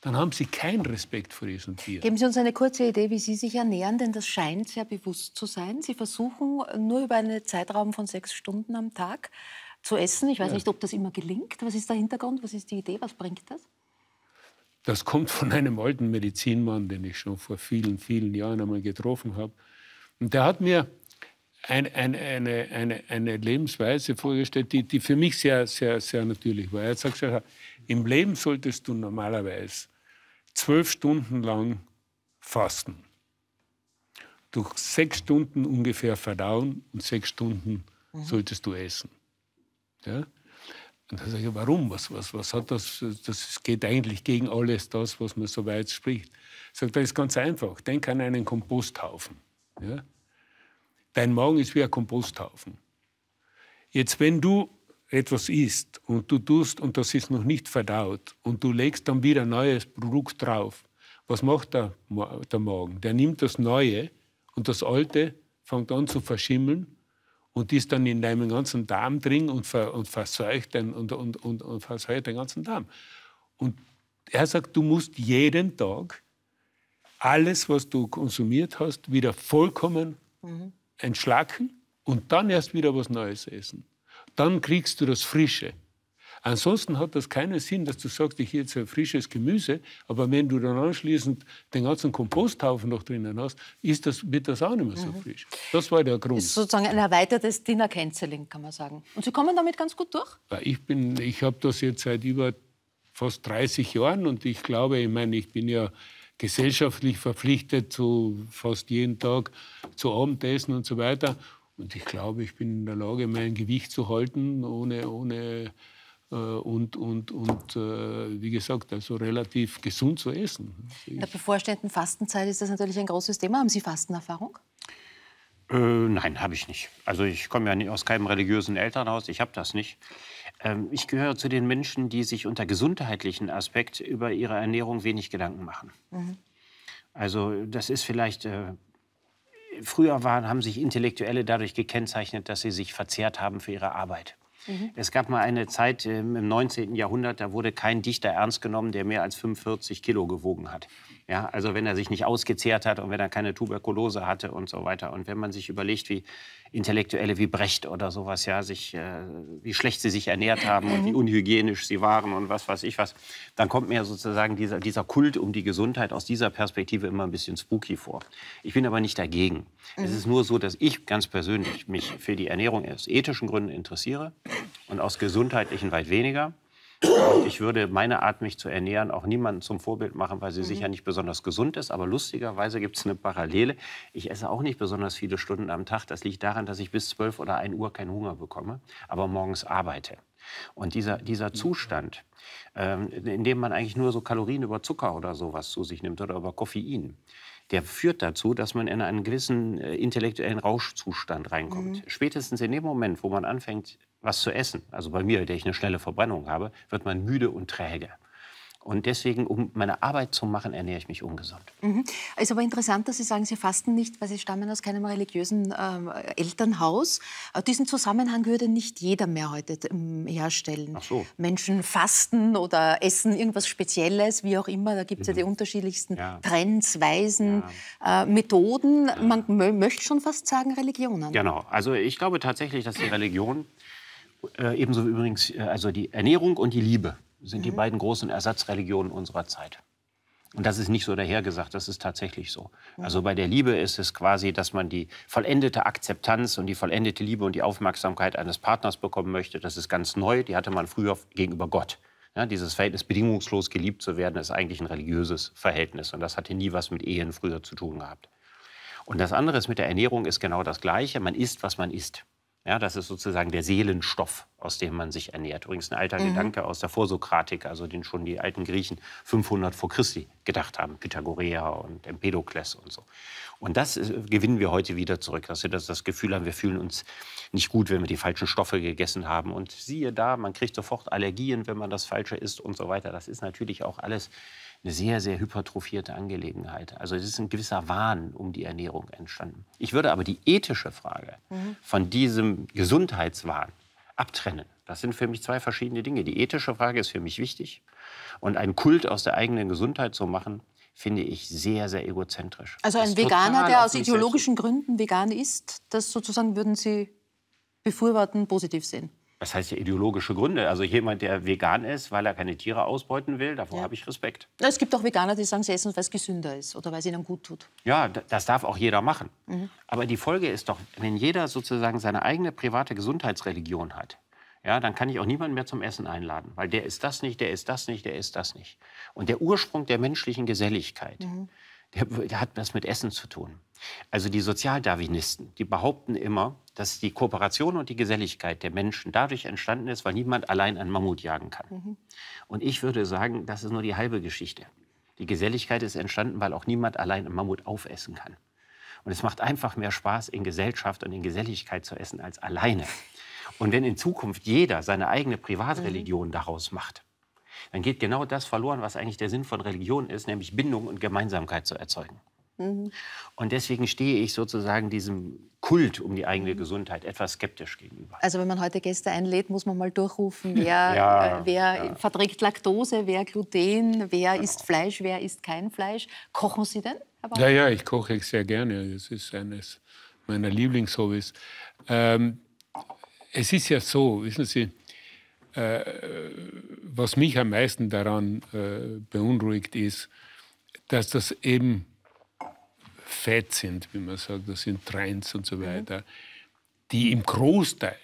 dann haben sie keinen Respekt vor diesem Tier. Geben Sie uns eine kurze Idee, wie Sie sich ernähren, denn das scheint sehr bewusst zu sein. Sie versuchen nur über einen Zeitraum von sechs Stunden am Tag zu essen. Ich weiß ja. nicht, ob das immer gelingt. Was ist der Hintergrund? Was ist die Idee? Was bringt das? Das kommt von einem alten Medizinmann, den ich schon vor vielen, vielen Jahren einmal getroffen habe. Und der hat mir ein, ein, eine, eine, eine Lebensweise vorgestellt, die, die für mich sehr, sehr, sehr natürlich war. Er hat gesagt, im Leben solltest du normalerweise zwölf Stunden lang fasten, durch sechs Stunden ungefähr verdauen und sechs Stunden mhm. solltest du essen. Ja? Und dann sage ich, warum? Was, was, was hat das? Das geht eigentlich gegen alles das, was man so weit spricht. Sagt das ist ganz einfach. Denk an einen Komposthaufen. Ja? Dein Magen ist wie ein Komposthaufen. Jetzt, wenn du etwas isst und du tust und das ist noch nicht verdaut und du legst dann wieder ein neues Produkt drauf, was macht der, der Magen? Der nimmt das Neue und das Alte fängt an zu verschimmeln und ist dann in deinem ganzen Darm drin und, ver, und verseucht den, und, und, und, und den ganzen Darm. Und er sagt, du musst jeden Tag alles, was du konsumiert hast, wieder vollkommen mhm entschlacken und dann erst wieder was Neues essen. Dann kriegst du das Frische. Ansonsten hat das keinen Sinn, dass du sagst, ich jetzt ein frisches Gemüse, aber wenn du dann anschließend den ganzen Komposthaufen noch drinnen hast, ist das, wird das auch nicht mehr so mhm. frisch. Das war der Grund. Das Ist sozusagen ein erweitertes Dinner Canceling, kann man sagen. Und Sie kommen damit ganz gut durch? Ich, ich habe das jetzt seit über fast 30 Jahren und ich glaube, ich meine, ich bin ja gesellschaftlich verpflichtet zu fast jeden Tag zu Abendessen und so weiter. Und ich glaube, ich bin in der Lage, mein Gewicht zu halten, ohne, ohne äh, und, und, und äh, wie gesagt, also relativ gesund zu essen. in der bevorstehenden Fastenzeit ist das natürlich ein großes Thema. Haben Sie Fastenerfahrung? Äh, nein, habe ich nicht. Also ich komme ja aus keinem religiösen Elternhaus, ich habe das nicht. Ähm, ich gehöre zu den Menschen, die sich unter gesundheitlichen Aspekt über ihre Ernährung wenig Gedanken machen. Mhm. Also das ist vielleicht äh, früher waren, haben sich Intellektuelle dadurch gekennzeichnet, dass sie sich verzehrt haben für ihre Arbeit. Mhm. Es gab mal eine Zeit ähm, im 19. Jahrhundert, da wurde kein Dichter ernst genommen, der mehr als 45 Kilo gewogen hat. Ja, also wenn er sich nicht ausgezehrt hat und wenn er keine Tuberkulose hatte und so weiter. Und wenn man sich überlegt, wie Intellektuelle wie Brecht oder sowas, ja, sich, äh, wie schlecht sie sich ernährt haben und wie mhm. unhygienisch sie waren und was weiß ich was, dann kommt mir sozusagen dieser, dieser Kult um die Gesundheit aus dieser Perspektive immer ein bisschen spooky vor. Ich bin aber nicht dagegen. Mhm. Es ist mhm. nur so, dass ich ganz persönlich mich für die Ernährung aus ethischen Gründen interessiere und aus gesundheitlichen weit weniger. Ich würde meine Art, mich zu ernähren, auch niemandem zum Vorbild machen, weil sie mhm. sicher nicht besonders gesund ist. Aber lustigerweise gibt es eine Parallele. Ich esse auch nicht besonders viele Stunden am Tag. Das liegt daran, dass ich bis 12 oder 1 Uhr keinen Hunger bekomme, aber morgens arbeite. Und dieser, dieser mhm. Zustand, ähm, in dem man eigentlich nur so Kalorien über Zucker oder sowas zu sich nimmt oder über Koffein, der führt dazu, dass man in einen gewissen äh, intellektuellen Rauschzustand reinkommt. Mhm. Spätestens in dem Moment, wo man anfängt, was zu essen, also bei mir, der ich eine schnelle Verbrennung habe, wird man müde und träge. Und deswegen, um meine Arbeit zu machen, ernähre ich mich ungesund. Mhm. Es ist aber interessant, dass Sie sagen, Sie fasten nicht, weil Sie stammen aus keinem religiösen ähm, äh, Elternhaus. Diesen Zusammenhang würde nicht jeder mehr heute ähm, herstellen. Ach so. Menschen fasten oder essen irgendwas Spezielles, wie auch immer. Da gibt es mhm. ja die mhm. unterschiedlichsten ja. Trends, Weisen, ja. äh, Methoden. Ja. Man möchte schon fast sagen, Religionen. Genau. Also ich glaube tatsächlich, dass die Religion, äh, ebenso übrigens, äh, also die Ernährung und die Liebe, sind mhm. die beiden großen Ersatzreligionen unserer Zeit. Und das ist nicht so dahergesagt, das ist tatsächlich so. Mhm. Also bei der Liebe ist es quasi, dass man die vollendete Akzeptanz und die vollendete Liebe und die Aufmerksamkeit eines Partners bekommen möchte. Das ist ganz neu, die hatte man früher gegenüber Gott. Ja, dieses Verhältnis, bedingungslos geliebt zu werden, ist eigentlich ein religiöses Verhältnis. Und das hatte nie was mit Ehen früher zu tun gehabt. Und das andere ist mit der Ernährung ist genau das Gleiche. Man isst, was man isst. Ja, das ist sozusagen der Seelenstoff, aus dem man sich ernährt. Übrigens ein alter mhm. Gedanke aus der Vorsokratik, also den schon die alten Griechen 500 vor Christi gedacht haben, Pythagorea und Empedokles und so. Und das äh, gewinnen wir heute wieder zurück, dass wir das, das Gefühl haben, wir fühlen uns nicht gut, wenn wir die falschen Stoffe gegessen haben. Und siehe da, man kriegt sofort Allergien, wenn man das Falsche isst und so weiter. Das ist natürlich auch alles eine sehr, sehr hypertrophierte Angelegenheit. Also es ist ein gewisser Wahn um die Ernährung entstanden. Ich würde aber die ethische Frage mhm. von diesem Gesundheitswahn abtrennen. Das sind für mich zwei verschiedene Dinge. Die ethische Frage ist für mich wichtig. Und einen Kult aus der eigenen Gesundheit zu machen, finde ich sehr, sehr egozentrisch. Also ein Veganer, der aus ideologischen Gründen vegan ist, das sozusagen würden Sie befürworten, positiv sehen? was heißt ja ideologische Gründe? Also jemand, der vegan ist, weil er keine Tiere ausbeuten will, davor ja. habe ich Respekt. Es gibt auch Veganer, die sagen, sie essen, weil es gesünder ist oder weil es ihnen gut tut. Ja, das darf auch jeder machen. Mhm. Aber die Folge ist doch, wenn jeder sozusagen seine eigene private Gesundheitsreligion hat, ja, dann kann ich auch niemanden mehr zum Essen einladen, weil der ist das nicht, der ist das nicht, der ist das nicht. Und der Ursprung der menschlichen Geselligkeit, mhm der, der hat was mit Essen zu tun. Also die Sozialdarwinisten, die behaupten immer, dass die Kooperation und die Geselligkeit der Menschen dadurch entstanden ist, weil niemand allein einen Mammut jagen kann. Mhm. Und ich würde sagen, das ist nur die halbe Geschichte. Die Geselligkeit ist entstanden, weil auch niemand allein einen Mammut aufessen kann. Und es macht einfach mehr Spaß, in Gesellschaft und in Geselligkeit zu essen als alleine. Und wenn in Zukunft jeder seine eigene mhm. Privatreligion mhm. daraus macht, dann geht genau das verloren, was eigentlich der Sinn von Religion ist, nämlich Bindung und Gemeinsamkeit zu erzeugen. Mhm. Und deswegen stehe ich sozusagen diesem Kult um die eigene mhm. Gesundheit etwas skeptisch gegenüber. Also wenn man heute Gäste einlädt, muss man mal durchrufen, wer, äh, ja, äh, wer ja. verträgt Laktose, wer Gluten, wer genau. isst Fleisch, wer isst kein Fleisch. Kochen Sie denn? ja, ja, ich koche sehr gerne. Das ist eines meiner Lieblingshobbys. Ähm, es ist ja so, wissen Sie, äh, was mich am meisten daran äh, beunruhigt, ist, dass das eben Fett sind, wie man sagt, das sind Trends und so mhm. weiter, die im Großteil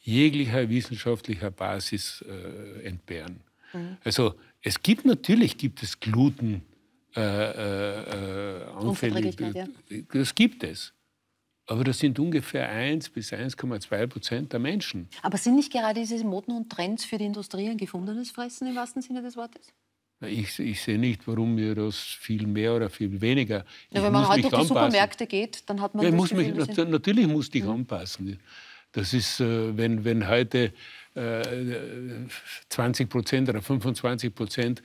jeglicher wissenschaftlicher Basis äh, entbehren. Mhm. Also es gibt natürlich gibt es Gluten äh, äh, äh anfällig, ja. Das gibt es. Aber das sind ungefähr 1 bis 1,2 Prozent der Menschen. Aber sind nicht gerade diese Moden und Trends für die Industrie ein gefundenes Fressen im wahrsten Sinne des Wortes? Ich, ich sehe nicht, warum mir das viel mehr oder viel weniger. Ja, wenn man heute durch die Supermärkte geht, dann hat man. Ja, muss Gefühl, mich, natürlich muss ich mhm. anpassen. Das ist, äh, wenn, wenn heute 20 äh, Prozent oder 25 Prozent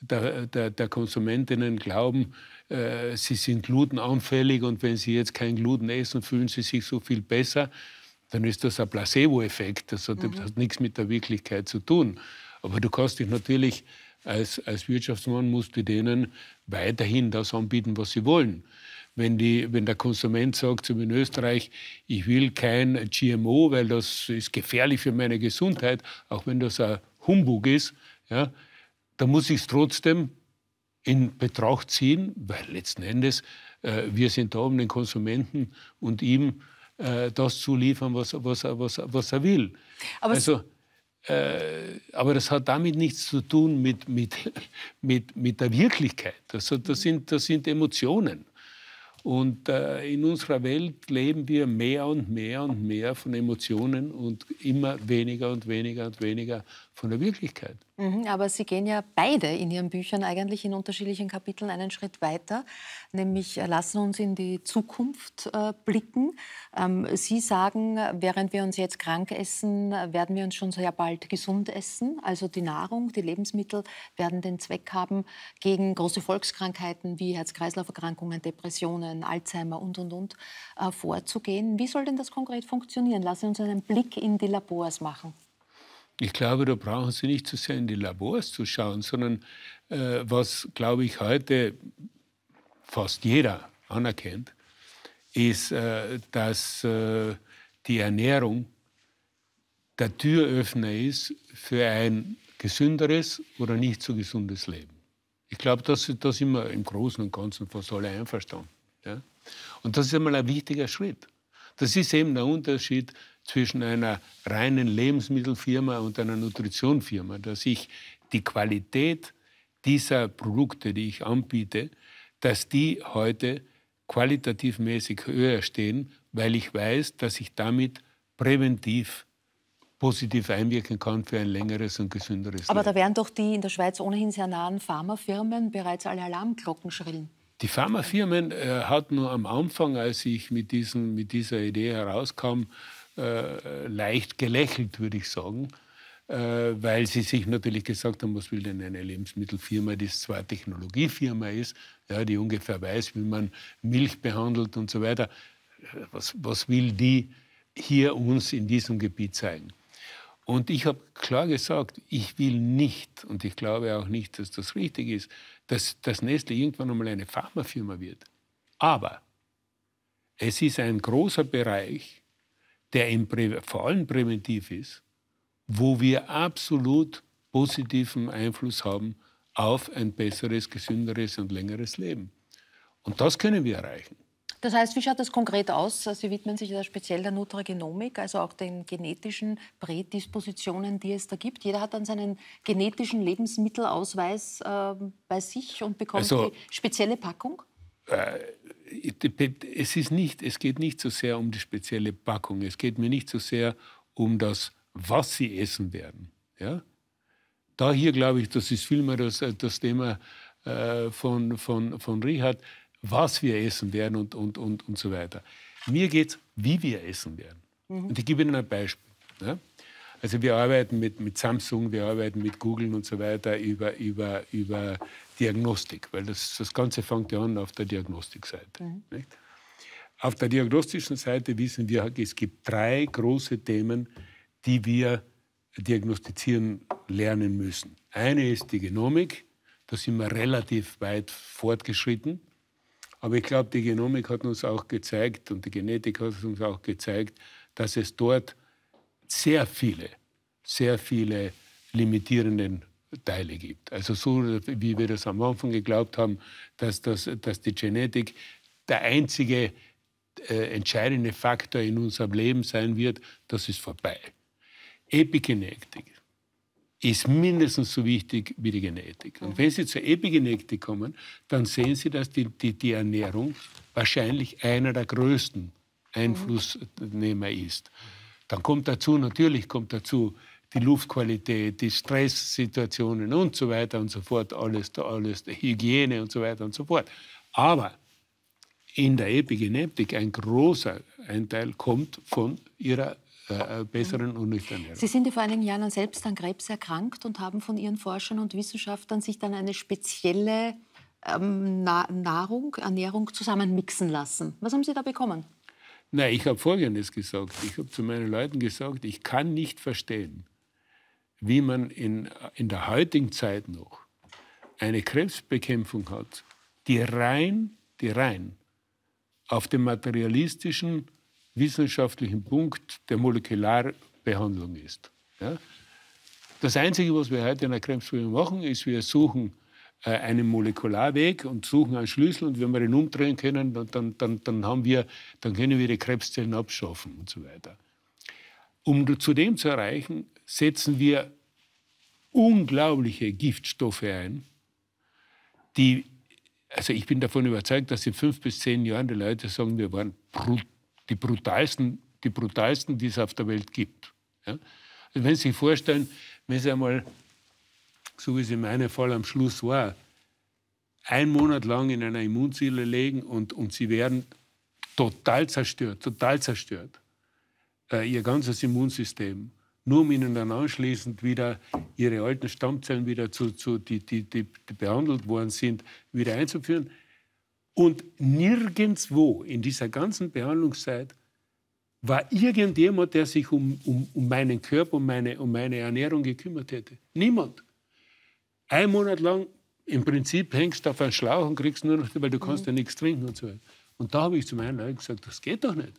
der, der, der Konsumentinnen glauben, äh, sie sind glutenanfällig und wenn sie jetzt kein Gluten essen, fühlen sie sich so viel besser, dann ist das ein Placebo-Effekt. Das, mhm. hat nichts mit der Wirklichkeit zu tun. Aber du kannst dich natürlich als, als Wirtschaftsmann musst du denen weiterhin das anbieten, was sie wollen. Wenn, die, wenn, der Konsument sagt, so in Österreich, ich will kein GMO, weil das ist gefährlich für meine Gesundheit, auch wenn das ein Humbug ist, ja, dann muss ich es trotzdem in Betracht ziehen, weil letzten Endes äh, wir sind da, um den Konsumenten und ihm äh, das zu liefern, was, was, was, was er will. Aber also, äh, aber das hat damit nichts zu tun mit, mit, mit, mit der Wirklichkeit. Also das, mhm. sind, das sind Emotionen. Und äh, in unserer Welt leben wir mehr und mehr und mehr von Emotionen und immer weniger und weniger und weniger von der Wirklichkeit. Mhm, aber Sie gehen ja beide in Ihren Büchern eigentlich in unterschiedlichen Kapiteln einen Schritt weiter, nämlich äh, lassen uns in die Zukunft äh, blicken. Ähm, Sie sagen, während wir uns jetzt krank essen, werden wir uns schon sehr bald gesund essen. Also die Nahrung, die Lebensmittel werden den Zweck haben, gegen große Volkskrankheiten wie Herz-Kreislauf-Erkrankungen, Depressionen, Alzheimer und, und, und äh, vorzugehen. Wie soll denn das konkret funktionieren? Lassen Sie uns einen Blick in die Labors machen. Ich glaube, da brauchen Sie nicht zu so sehr in die Labors zu schauen, sondern äh, was, glaube ich, heute fast jeder anerkennt, ist, äh, dass äh, die Ernährung der Türöffner ist für ein gesünderes oder nicht so gesundes Leben. Ich glaube, das, das sind wir im Großen und Ganzen fast alle einverstanden. Ja? Und das ist einmal ein wichtiger Schritt. Das ist eben der Unterschied zwischen einer reinen Lebensmittelfirma und einer Nutritionfirma, dass ich die Qualität dieser Produkte, die ich anbiete, dass die heute qualitativ mäßig höher stehen, weil ich weiß, dass ich damit präventiv positiv einwirken kann für ein längeres und gesünderes Leben. Aber da wären doch die in der Schweiz ohnehin sehr nahen Pharmafirmen bereits alle Alarmglocken schrillen. Die Pharmafirmen äh, hatten nur am Anfang, als ich mit, diesen, mit dieser Idee herauskam, äh, leicht gelächelt, würde ich sagen, äh, weil sie sich natürlich gesagt haben, was will denn eine Lebensmittelfirma, die zwar Technologiefirma ist, ja, die ungefähr weiß, wie man Milch behandelt und so weiter. Was, was will die hier uns in diesem Gebiet zeigen? Und ich habe klar gesagt, ich will nicht, und ich glaube auch nicht, dass das richtig ist, dass das Nestle irgendwann einmal eine Pharmafirma wird. Aber es ist ein großer Bereich, der im vor allem präventiv ist, wo wir absolut positiven Einfluss haben auf ein besseres, gesünderes und längeres Leben. Und das können wir erreichen. Das heißt, wie schaut das konkret aus? Also Sie widmen sich da speziell der Nutragenomik, also auch den genetischen Prädispositionen, die es da gibt. Jeder hat dann seinen genetischen Lebensmittelausweis äh, bei sich und bekommt also, die spezielle Packung. Äh, es ist nicht, es geht nicht so sehr um die spezielle Packung. Es geht mir nicht so sehr um das, was sie essen werden. Ja? Da hier glaube ich, das ist vielmehr das, äh, das Thema äh, von, von, von Richard, was wir essen werden und, und, und, und so weiter. Mir geht es, wie wir essen werden. Mhm. Und ich gebe Ihnen ein Beispiel. Ja? Also wir arbeiten mit, mit Samsung, wir arbeiten mit Google und so weiter über, über, über Diagnostik, weil das, das Ganze fängt ja an auf der Diagnostikseite. Mhm. Auf der diagnostischen Seite wissen wir, es gibt drei große Themen, die wir diagnostizieren lernen müssen. Eine ist die Genomik, da sind wir relativ weit fortgeschritten. Aber ich glaube, die Genomik hat uns auch gezeigt und die Genetik hat uns auch gezeigt, dass es dort sehr viele, sehr viele limitierenden Teile gibt. Also so, wie wir das am Anfang geglaubt haben, dass, das, dass die Genetik der einzige äh, entscheidende Faktor in unserem Leben sein wird, das ist vorbei. Epigenetik ist mindestens so wichtig wie die Genetik. Und wenn Sie zur Epigenetik kommen, dann sehen Sie, dass die, die, die Ernährung wahrscheinlich einer der größten Einflussnehmer ist. Dann kommt dazu, natürlich kommt dazu die Luftqualität, die Stresssituationen und so weiter und so fort, alles, alles, Hygiene und so weiter und so fort. Aber in der Epigenetik ein großer Anteil kommt von ihrer äh, äh besseren Unnüchternheit. Sie sind ja vor einigen Jahren selbst an Krebs erkrankt und haben von Ihren Forschern und Wissenschaftlern sich dann eine spezielle ähm, Nahrung, Ernährung zusammenmixen lassen. Was haben Sie da bekommen? Nein, ich habe Folgendes gesagt. Ich habe zu meinen Leuten gesagt, ich kann nicht verstehen, wie man in, in der heutigen Zeit noch eine Krebsbekämpfung hat, die rein, die rein auf dem materialistischen wissenschaftlichen Punkt der Molekularbehandlung ist. Ja? Das Einzige, was wir heute in der Krebsbehandlung machen, ist, wir suchen äh, einen Molekularweg und suchen einen Schlüssel und wenn wir ihn umdrehen können, dann, dann, dann, haben wir, dann können wir die Krebszellen abschaffen und so weiter. Um zudem zu erreichen, setzen wir unglaubliche Giftstoffe ein, die, also ich bin davon überzeugt, dass in fünf bis zehn Jahren die Leute sagen, wir waren die brutalsten, die brutalsten, die es auf der Welt gibt. Ja? Also wenn Sie sich vorstellen, wenn Sie einmal, so wie es in meinem Fall am Schluss war, einen Monat lang in einer Immunzelle legen und, und Sie werden total zerstört, total zerstört. Äh, ihr ganzes Immunsystem nur um ihnen dann anschließend wieder ihre alten Stammzellen wieder zu, zu die, die, die, die behandelt worden sind, wieder einzuführen. Und nirgendwo in dieser ganzen Behandlungszeit war irgendjemand, der sich um, um, um meinen Körper, um meine, um meine Ernährung gekümmert hätte. Niemand. Ein Monat lang im Prinzip hängst du auf einen Schlauch und kriegst nur noch, weil du kannst mhm. ja nichts trinken und so weiter. Und da habe ich zu meinen Leuten gesagt, das geht doch nicht.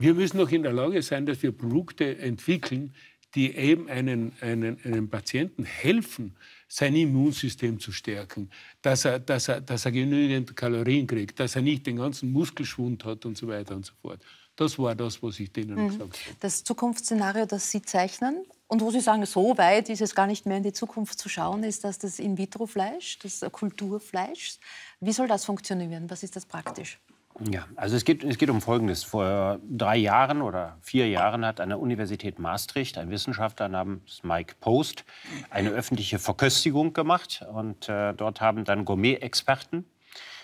Wir müssen auch in der Lage sein, dass wir Produkte entwickeln, die eben einen, einen, einem Patienten helfen, sein Immunsystem zu stärken, dass er, dass, er, dass er genügend Kalorien kriegt, dass er nicht den ganzen Muskelschwund hat und so weiter und so fort. Das war das, was ich denen mhm. gesagt habe. Das Zukunftsszenario, das Sie zeichnen und wo Sie sagen, so weit ist es gar nicht mehr in die Zukunft zu schauen, ist das das In-vitro-Fleisch, das Kulturfleisch. Wie soll das funktionieren? Was ist das praktisch? Ja. Ja, also es geht, es geht um Folgendes. Vor drei Jahren oder vier Jahren hat an der Universität Maastricht ein Wissenschaftler namens Mike Post eine öffentliche Verköstigung gemacht. Und äh, dort haben dann Gourmet-Experten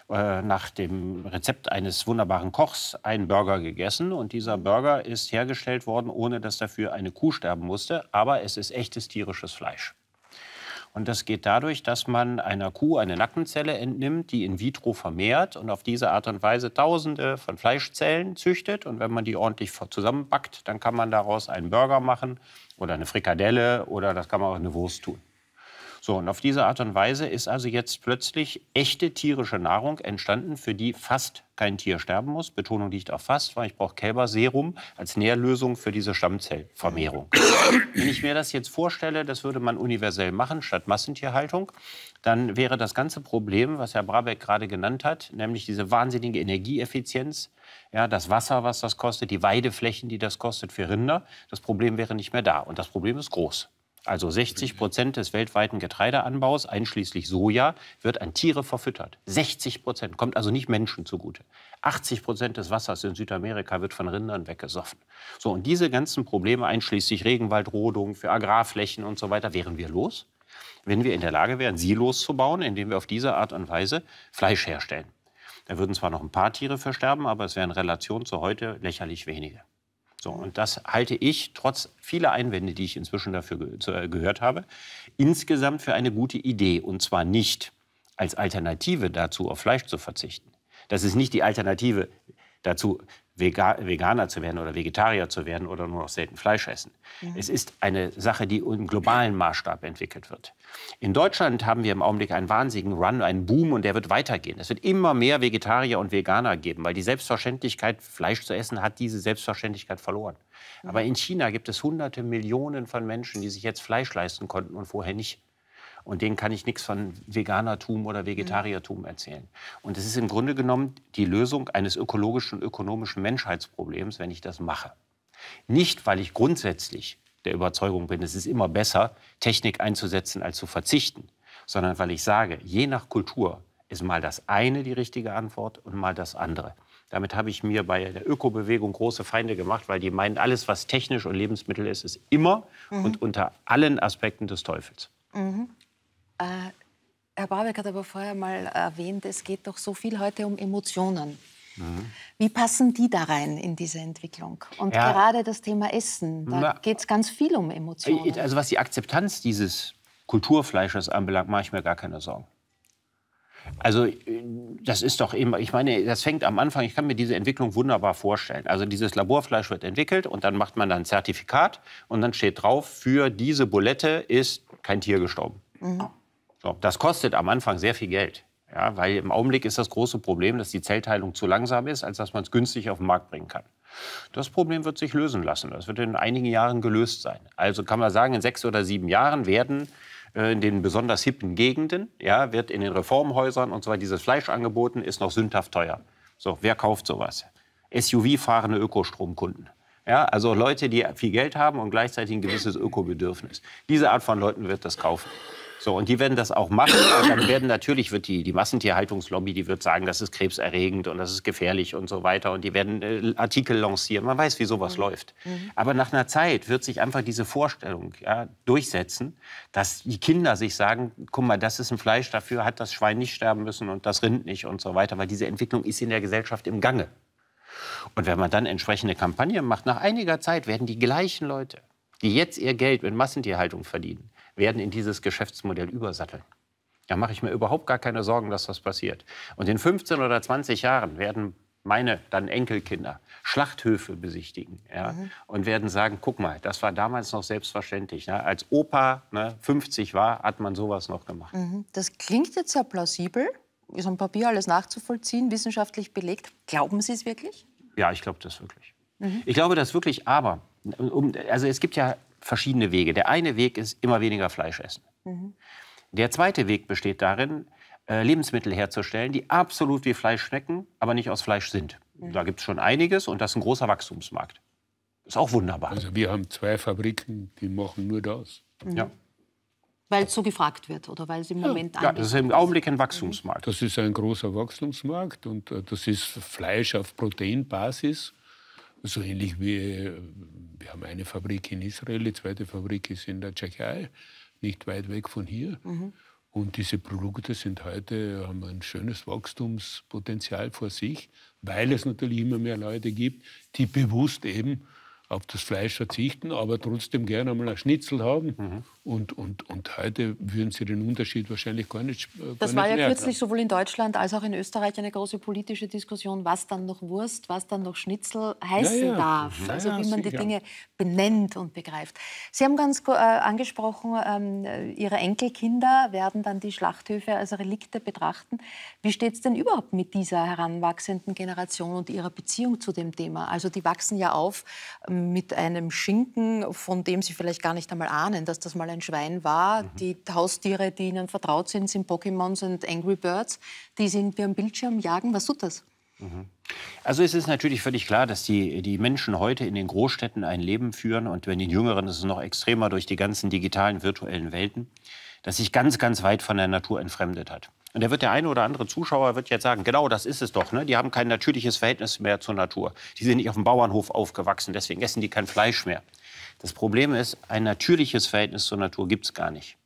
äh, nach dem Rezept eines wunderbaren Kochs einen Burger gegessen. Und dieser Burger ist hergestellt worden, ohne dass dafür eine Kuh sterben musste. Aber es ist echtes tierisches Fleisch. Und das geht dadurch, dass man einer Kuh eine Nackenzelle entnimmt, die in vitro vermehrt und auf diese Art und Weise Tausende von Fleischzellen züchtet. Und wenn man die ordentlich zusammenbackt, dann kann man daraus einen Burger machen oder eine Frikadelle oder das kann man auch eine Wurst tun. So, und auf diese Art und Weise ist also jetzt plötzlich echte tierische Nahrung entstanden, für die fast kein Tier sterben muss. Betonung liegt auf fast, weil ich brauche Kälberserum als Nährlösung für diese Stammzellvermehrung. Wenn ich mir das jetzt vorstelle, das würde man universell machen statt Massentierhaltung, dann wäre das ganze Problem, was Herr Brabeck gerade genannt hat, nämlich diese wahnsinnige Energieeffizienz, ja, das Wasser, was das kostet, die Weideflächen, die das kostet für Rinder, das Problem wäre nicht mehr da. Und das Problem ist groß. Also 60 Prozent des weltweiten Getreideanbaus, einschließlich Soja, wird an Tiere verfüttert. 60 Prozent kommt also nicht Menschen zugute. 80 Prozent des Wassers in Südamerika wird von Rindern weggesoffen. So, und diese ganzen Probleme, einschließlich Regenwaldrodung für Agrarflächen und so weiter, wären wir los, wenn wir in der Lage wären, sie loszubauen, indem wir auf diese Art und Weise Fleisch herstellen. Da würden zwar noch ein paar Tiere versterben, aber es wären in Relation zu heute lächerlich wenige. So, und das halte ich trotz vieler Einwände, die ich inzwischen dafür ge äh, gehört habe, insgesamt für eine gute Idee. Und zwar nicht als Alternative dazu, auf Fleisch zu verzichten. Das ist nicht die Alternative dazu, Veganer zu werden oder Vegetarier zu werden oder nur noch selten Fleisch essen. Ja. Es ist eine Sache, die im globalen Maßstab entwickelt wird. In Deutschland haben wir im Augenblick einen wahnsinnigen Run, einen Boom und der wird weitergehen. Es wird immer mehr Vegetarier und Veganer geben, weil die Selbstverständlichkeit, Fleisch zu essen, hat diese Selbstverständlichkeit verloren. Aber in China gibt es hunderte Millionen von Menschen, die sich jetzt Fleisch leisten konnten und vorher nicht. Und denen kann ich nichts von Veganertum oder Vegetariertum erzählen. Und es ist im Grunde genommen die Lösung eines ökologischen und ökonomischen Menschheitsproblems, wenn ich das mache. Nicht, weil ich grundsätzlich der Überzeugung bin, es ist immer besser, Technik einzusetzen, als zu verzichten, sondern weil ich sage, je nach Kultur ist mal das eine die richtige Antwort und mal das andere. Damit habe ich mir bei der Ökobewegung große Feinde gemacht, weil die meinen, alles, was technisch und Lebensmittel ist, ist immer mhm. und unter allen Aspekten des Teufels. Mhm. Äh, Herr Barbeck hat aber vorher mal erwähnt, es geht doch so viel heute um Emotionen. Mhm. Wie passen die da rein in diese Entwicklung? Und ja. gerade das Thema Essen, da geht es ganz viel um Emotionen. Äh, also was die Akzeptanz dieses Kulturfleisches anbelangt, mache ich mir gar keine Sorgen. Also äh, das ist doch immer, ich meine, das fängt am Anfang, ich kann mir diese Entwicklung wunderbar vorstellen. Also dieses Laborfleisch wird entwickelt und dann macht man dann ein Zertifikat und dann steht drauf, für diese Bulette ist kein Tier gestorben. Mhm. So, das kostet am Anfang sehr viel Geld. Ja, weil im Augenblick ist das große Problem, dass die Zellteilung zu langsam ist, als dass man es günstig auf den Markt bringen kann. Das Problem wird sich lösen lassen. Das wird in einigen Jahren gelöst sein. Also kann man sagen, in sechs oder sieben Jahren werden äh, in den besonders hippen Gegenden, ja, wird in den Reformhäusern und so weiter dieses Fleisch angeboten, ist noch sündhaft teuer. So, wer kauft sowas? SUV-fahrende Ökostromkunden. Ja, also Leute, die viel Geld haben und gleichzeitig ein gewisses Ökobedürfnis. Diese Art von Leuten wird das kaufen. So, und die werden das auch machen. Und dann werden natürlich wird die, die Massentierhaltungslobby, die wird sagen, das ist krebserregend und das ist gefährlich und so weiter. Und die werden äh, Artikel lancieren. Man weiß, wie sowas mhm. läuft. Mhm. Aber nach einer Zeit wird sich einfach diese Vorstellung ja, durchsetzen, dass die Kinder sich sagen, guck mal, das ist ein Fleisch, dafür hat das Schwein nicht sterben müssen und das Rind nicht und so weiter. Weil diese Entwicklung ist in der Gesellschaft im Gange. Und wenn man dann entsprechende Kampagnen macht, nach einiger Zeit werden die gleichen Leute, die jetzt ihr Geld mit Massentierhaltung verdienen, werden in dieses Geschäftsmodell übersatteln. Da mache ich mir überhaupt gar keine Sorgen, dass das passiert. Und in 15 oder 20 Jahren werden meine dann Enkelkinder Schlachthöfe besichtigen ja, mhm. und werden sagen, guck mal, das war damals noch selbstverständlich. Ne? Als Opa ne, 50 war, hat man sowas noch gemacht. Mhm. Das klingt jetzt ja plausibel, ist am Papier alles nachzuvollziehen, wissenschaftlich belegt. Glauben Sie es wirklich? Ja, ich glaube das wirklich. Mhm. Ich glaube das wirklich, aber um, also es gibt ja verschiedene Wege. Der eine Weg ist immer weniger Fleisch essen. Mhm. Der zweite Weg besteht darin, äh, Lebensmittel herzustellen, die absolut wie Fleisch schmecken, aber nicht aus Fleisch sind. Mhm. Da gibt es schon einiges und das ist ein großer Wachstumsmarkt. Ist auch wunderbar. Also wir haben zwei Fabriken, die machen nur das. Mhm. Ja. Weil es so gefragt wird oder weil es im Moment ja, ja, das ist im Augenblick ein Wachstumsmarkt. Das ist ein großer Wachstumsmarkt und äh, das ist Fleisch auf Proteinbasis so ähnlich wie äh, wir haben eine Fabrik in Israel, die zweite Fabrik ist in der Tschechei, nicht weit weg von hier. Mhm. Und diese Produkte sind heute, haben ein schönes Wachstumspotenzial vor sich, weil es natürlich immer mehr Leute gibt, die bewusst eben auf das Fleisch verzichten, aber trotzdem gerne einmal ein Schnitzel haben. Mhm. Und, und, und heute würden sie den Unterschied wahrscheinlich gar nicht äh, gar Das nicht war ja kürzlich haben. sowohl in Deutschland als auch in Österreich eine große politische Diskussion, was dann noch Wurst, was dann noch Schnitzel heißen ja, ja. darf. Mhm. Also wie man die Dinge benennt und begreift. Sie haben ganz äh, angesprochen, ähm, Ihre Enkelkinder werden dann die Schlachthöfe als Relikte betrachten. Wie steht es denn überhaupt mit dieser heranwachsenden Generation und ihrer Beziehung zu dem Thema? Also die wachsen ja auf ähm, mit einem Schinken, von dem Sie vielleicht gar nicht einmal ahnen, dass das mal ein Schwein war. Mhm. Die Haustiere, die Ihnen vertraut sind, sind Pokémons und Angry Birds, die Sie irgendwie am Bildschirm jagen. Was tut das? Mhm. Also es ist natürlich völlig klar, dass die, die Menschen heute in den Großstädten ein Leben führen und bei den Jüngeren ist es noch extremer durch die ganzen digitalen virtuellen Welten, dass sich ganz, ganz weit von der Natur entfremdet hat. Und da wird der eine oder andere Zuschauer wird jetzt sagen, genau das ist es doch. Ne? Die haben kein natürliches Verhältnis mehr zur Natur. Die sind nicht auf dem Bauernhof aufgewachsen, deswegen essen die kein Fleisch mehr. Das Problem ist, ein natürliches Verhältnis zur Natur gibt es gar nicht.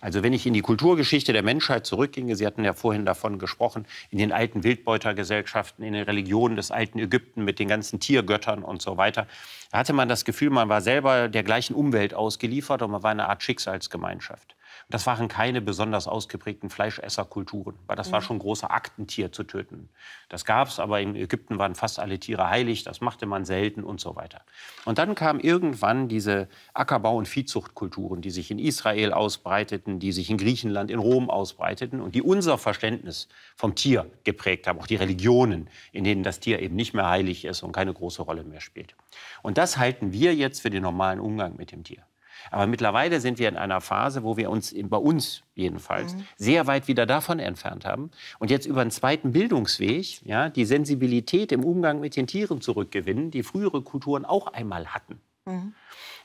Also wenn ich in die Kulturgeschichte der Menschheit zurückginge, Sie hatten ja vorhin davon gesprochen, in den alten Wildbeutergesellschaften, in den Religionen des alten Ägypten mit den ganzen Tiergöttern und so weiter, da hatte man das Gefühl, man war selber der gleichen Umwelt ausgeliefert und man war eine Art Schicksalsgemeinschaft. Das waren keine besonders ausgeprägten Fleischesserkulturen, weil das mhm. war schon ein großer Aktentier zu töten. Das gab es, aber in Ägypten waren fast alle Tiere heilig, das machte man selten und so weiter. Und dann kamen irgendwann diese Ackerbau- und Viehzuchtkulturen, die sich in Israel ausbreiteten, die sich in Griechenland, in Rom ausbreiteten und die unser Verständnis vom Tier geprägt haben, auch die Religionen, in denen das Tier eben nicht mehr heilig ist und keine große Rolle mehr spielt. Und das halten wir jetzt für den normalen Umgang mit dem Tier. Aber mittlerweile sind wir in einer Phase, wo wir uns bei uns jedenfalls mhm. sehr weit wieder davon entfernt haben und jetzt über einen zweiten Bildungsweg ja, die Sensibilität im Umgang mit den Tieren zurückgewinnen, die frühere Kulturen auch einmal hatten. Mhm.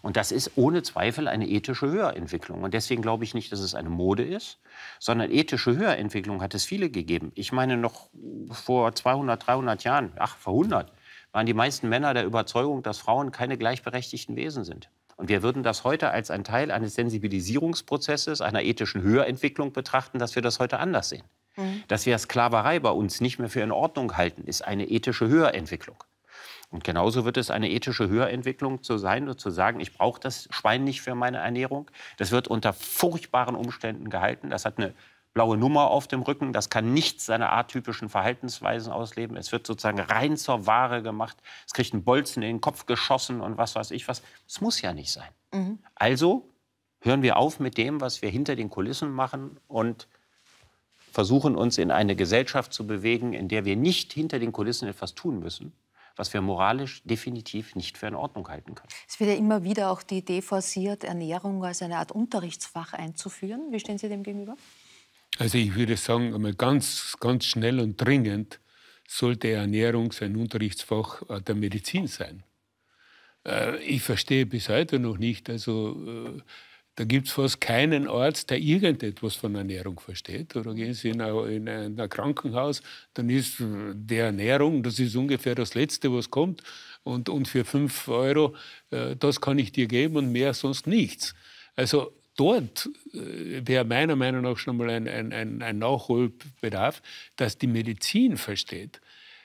Und das ist ohne Zweifel eine ethische Höherentwicklung. Und deswegen glaube ich nicht, dass es eine Mode ist, sondern ethische Höherentwicklung hat es viele gegeben. Ich meine, noch vor 200, 300 Jahren, ach, vor 100, waren die meisten Männer der Überzeugung, dass Frauen keine gleichberechtigten Wesen sind. Und wir würden das heute als ein Teil eines Sensibilisierungsprozesses, einer ethischen Höherentwicklung betrachten, dass wir das heute anders sehen. Mhm. Dass wir Sklaverei bei uns nicht mehr für in Ordnung halten, ist eine ethische Höherentwicklung. Und genauso wird es eine ethische Höherentwicklung zu sein, zu sagen, ich brauche das Schwein nicht für meine Ernährung. Das wird unter furchtbaren Umständen gehalten. Das hat eine blaue Nummer auf dem Rücken. Das kann nicht seine atypischen Verhaltensweisen ausleben. Es wird sozusagen rein zur Ware gemacht. Es kriegt einen Bolzen in den Kopf geschossen und was weiß ich was. Es muss ja nicht sein. Mhm. Also hören wir auf mit dem, was wir hinter den Kulissen machen und versuchen uns in eine Gesellschaft zu bewegen, in der wir nicht hinter den Kulissen etwas tun müssen, was wir moralisch definitiv nicht für in Ordnung halten können. Es wird ja immer wieder auch die Idee forciert, Ernährung als eine Art Unterrichtsfach einzuführen. Wie stehen Sie dem gegenüber? Also ich würde sagen, einmal ganz, ganz schnell und dringend sollte Ernährung sein Unterrichtsfach der Medizin sein. Äh, ich verstehe bis heute noch nicht, also äh, da gibt es fast keinen Arzt, der irgendetwas von Ernährung versteht. Oder gehen Sie in ein, in ein Krankenhaus, dann ist die Ernährung, das ist ungefähr das Letzte, was kommt. Und, und für 5 Euro, äh, das kann ich dir geben und mehr sonst nichts. Also dort äh, wäre meiner Meinung nach schon mal ein, ein, ein Nachholbedarf, dass die Medizin versteht,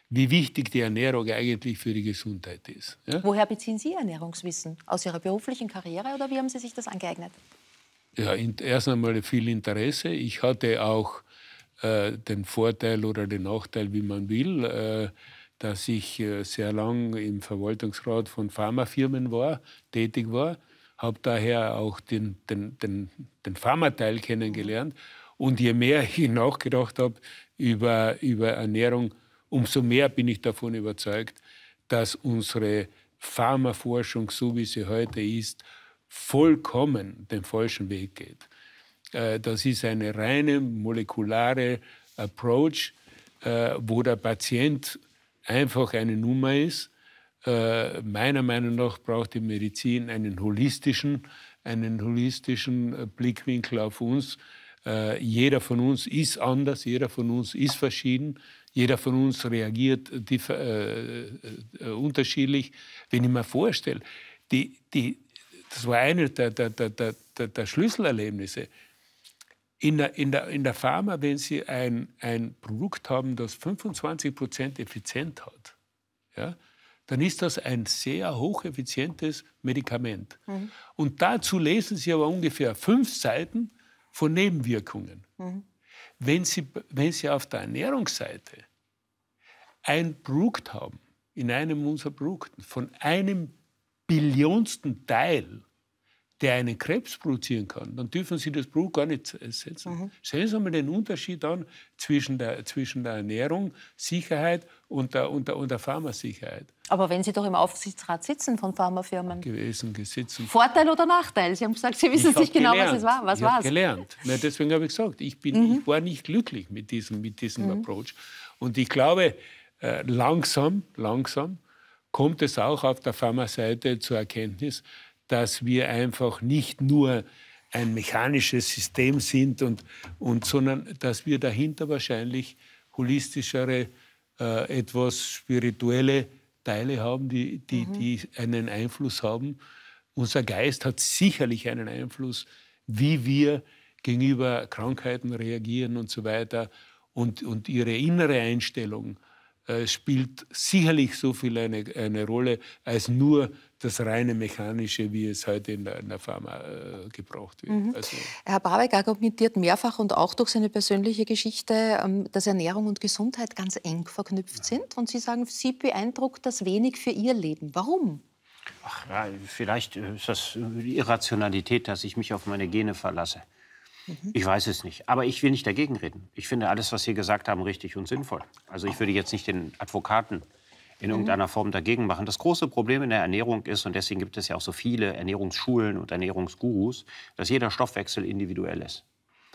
wie wichtig die Ernährung eigentlich für die Gesundheit ist. Ja? Woher beziehen Sie Ernährungswissen? Aus Ihrer beruflichen Karriere oder wie haben Sie sich das angeeignet? Ja, erst einmal viel Interesse. Ich hatte auch äh, den Vorteil oder den Nachteil, wie man will, äh, dass ich äh, sehr lang im Verwaltungsrat von Pharmafirmen war, tätig war habe daher auch den, den, den, den Pharmateil kennengelernt. Und je mehr ich nachgedacht habe über, über Ernährung, umso mehr bin ich davon überzeugt, dass unsere Pharmaforschung, so wie sie heute ist, vollkommen den falschen Weg geht. Äh, das ist eine reine molekulare Approach, äh, wo der Patient einfach eine Nummer ist äh, meiner Meinung nach braucht die Medizin einen holistischen, einen holistischen äh, Blickwinkel auf uns. Äh, jeder von uns ist anders, jeder von uns ist verschieden, jeder von uns reagiert äh, unterschiedlich. Wenn ich mir vorstelle, die, die, das war eines der, der, der, der Schlüsselerlebnisse. In der, in, der, in der Pharma, wenn Sie ein, ein Produkt haben, das 25 Prozent effizient hat, ja, dann ist das ein sehr hocheffizientes Medikament. Mhm. Und dazu lesen Sie aber ungefähr fünf Seiten von Nebenwirkungen. Mhm. Wenn, Sie, wenn Sie auf der Ernährungsseite ein Produkt haben, in einem unserer Produkten, von einem Billionsten Teil der einen Krebs produzieren kann, dann dürfen Sie das Brot gar nicht ersetzen. Mhm. Sehen Sie mal den Unterschied an zwischen der, zwischen der Ernährung, Sicherheit und der, und, der, und der Pharmasicherheit. Aber wenn Sie doch im Aufsichtsrat sitzen von Pharmafirmen. Gewesen, gesitzen. Vorteil oder Nachteil? Sie haben gesagt, Sie wissen nicht genau, gelernt. was es war. Was ich habe gelernt. Na, deswegen habe ich gesagt, ich, bin, mhm. ich war nicht glücklich mit diesem, mit diesem mhm. Approach. Und ich glaube, äh, langsam, langsam kommt es auch auf der Pharmaseite zur Erkenntnis, dass wir einfach nicht nur ein mechanisches System sind, und, und, sondern dass wir dahinter wahrscheinlich holistischere, äh, etwas spirituelle Teile haben, die, die, mhm. die einen Einfluss haben. Unser Geist hat sicherlich einen Einfluss, wie wir gegenüber Krankheiten reagieren und so weiter und, und ihre innere Einstellung äh, spielt sicherlich so viel eine, eine Rolle als nur das reine Mechanische, wie es heute in der, in der Pharma äh, gebraucht wird. Mhm. Also. Herr Brabeck argumentiert mehrfach und auch durch seine persönliche Geschichte, ähm, dass Ernährung und Gesundheit ganz eng verknüpft ja. sind. Und Sie sagen, Sie beeindruckt das wenig für Ihr Leben. Warum? Ach, ja, vielleicht ist das Irrationalität, dass ich mich auf meine Gene verlasse. Mhm. Ich weiß es nicht. Aber ich will nicht dagegen reden. Ich finde alles, was Sie gesagt haben, richtig und sinnvoll. Also ich würde jetzt nicht den Advokaten in mhm. irgendeiner Form dagegen machen. Das große Problem in der Ernährung ist, und deswegen gibt es ja auch so viele Ernährungsschulen und Ernährungsgurus, dass jeder Stoffwechsel individuell ist.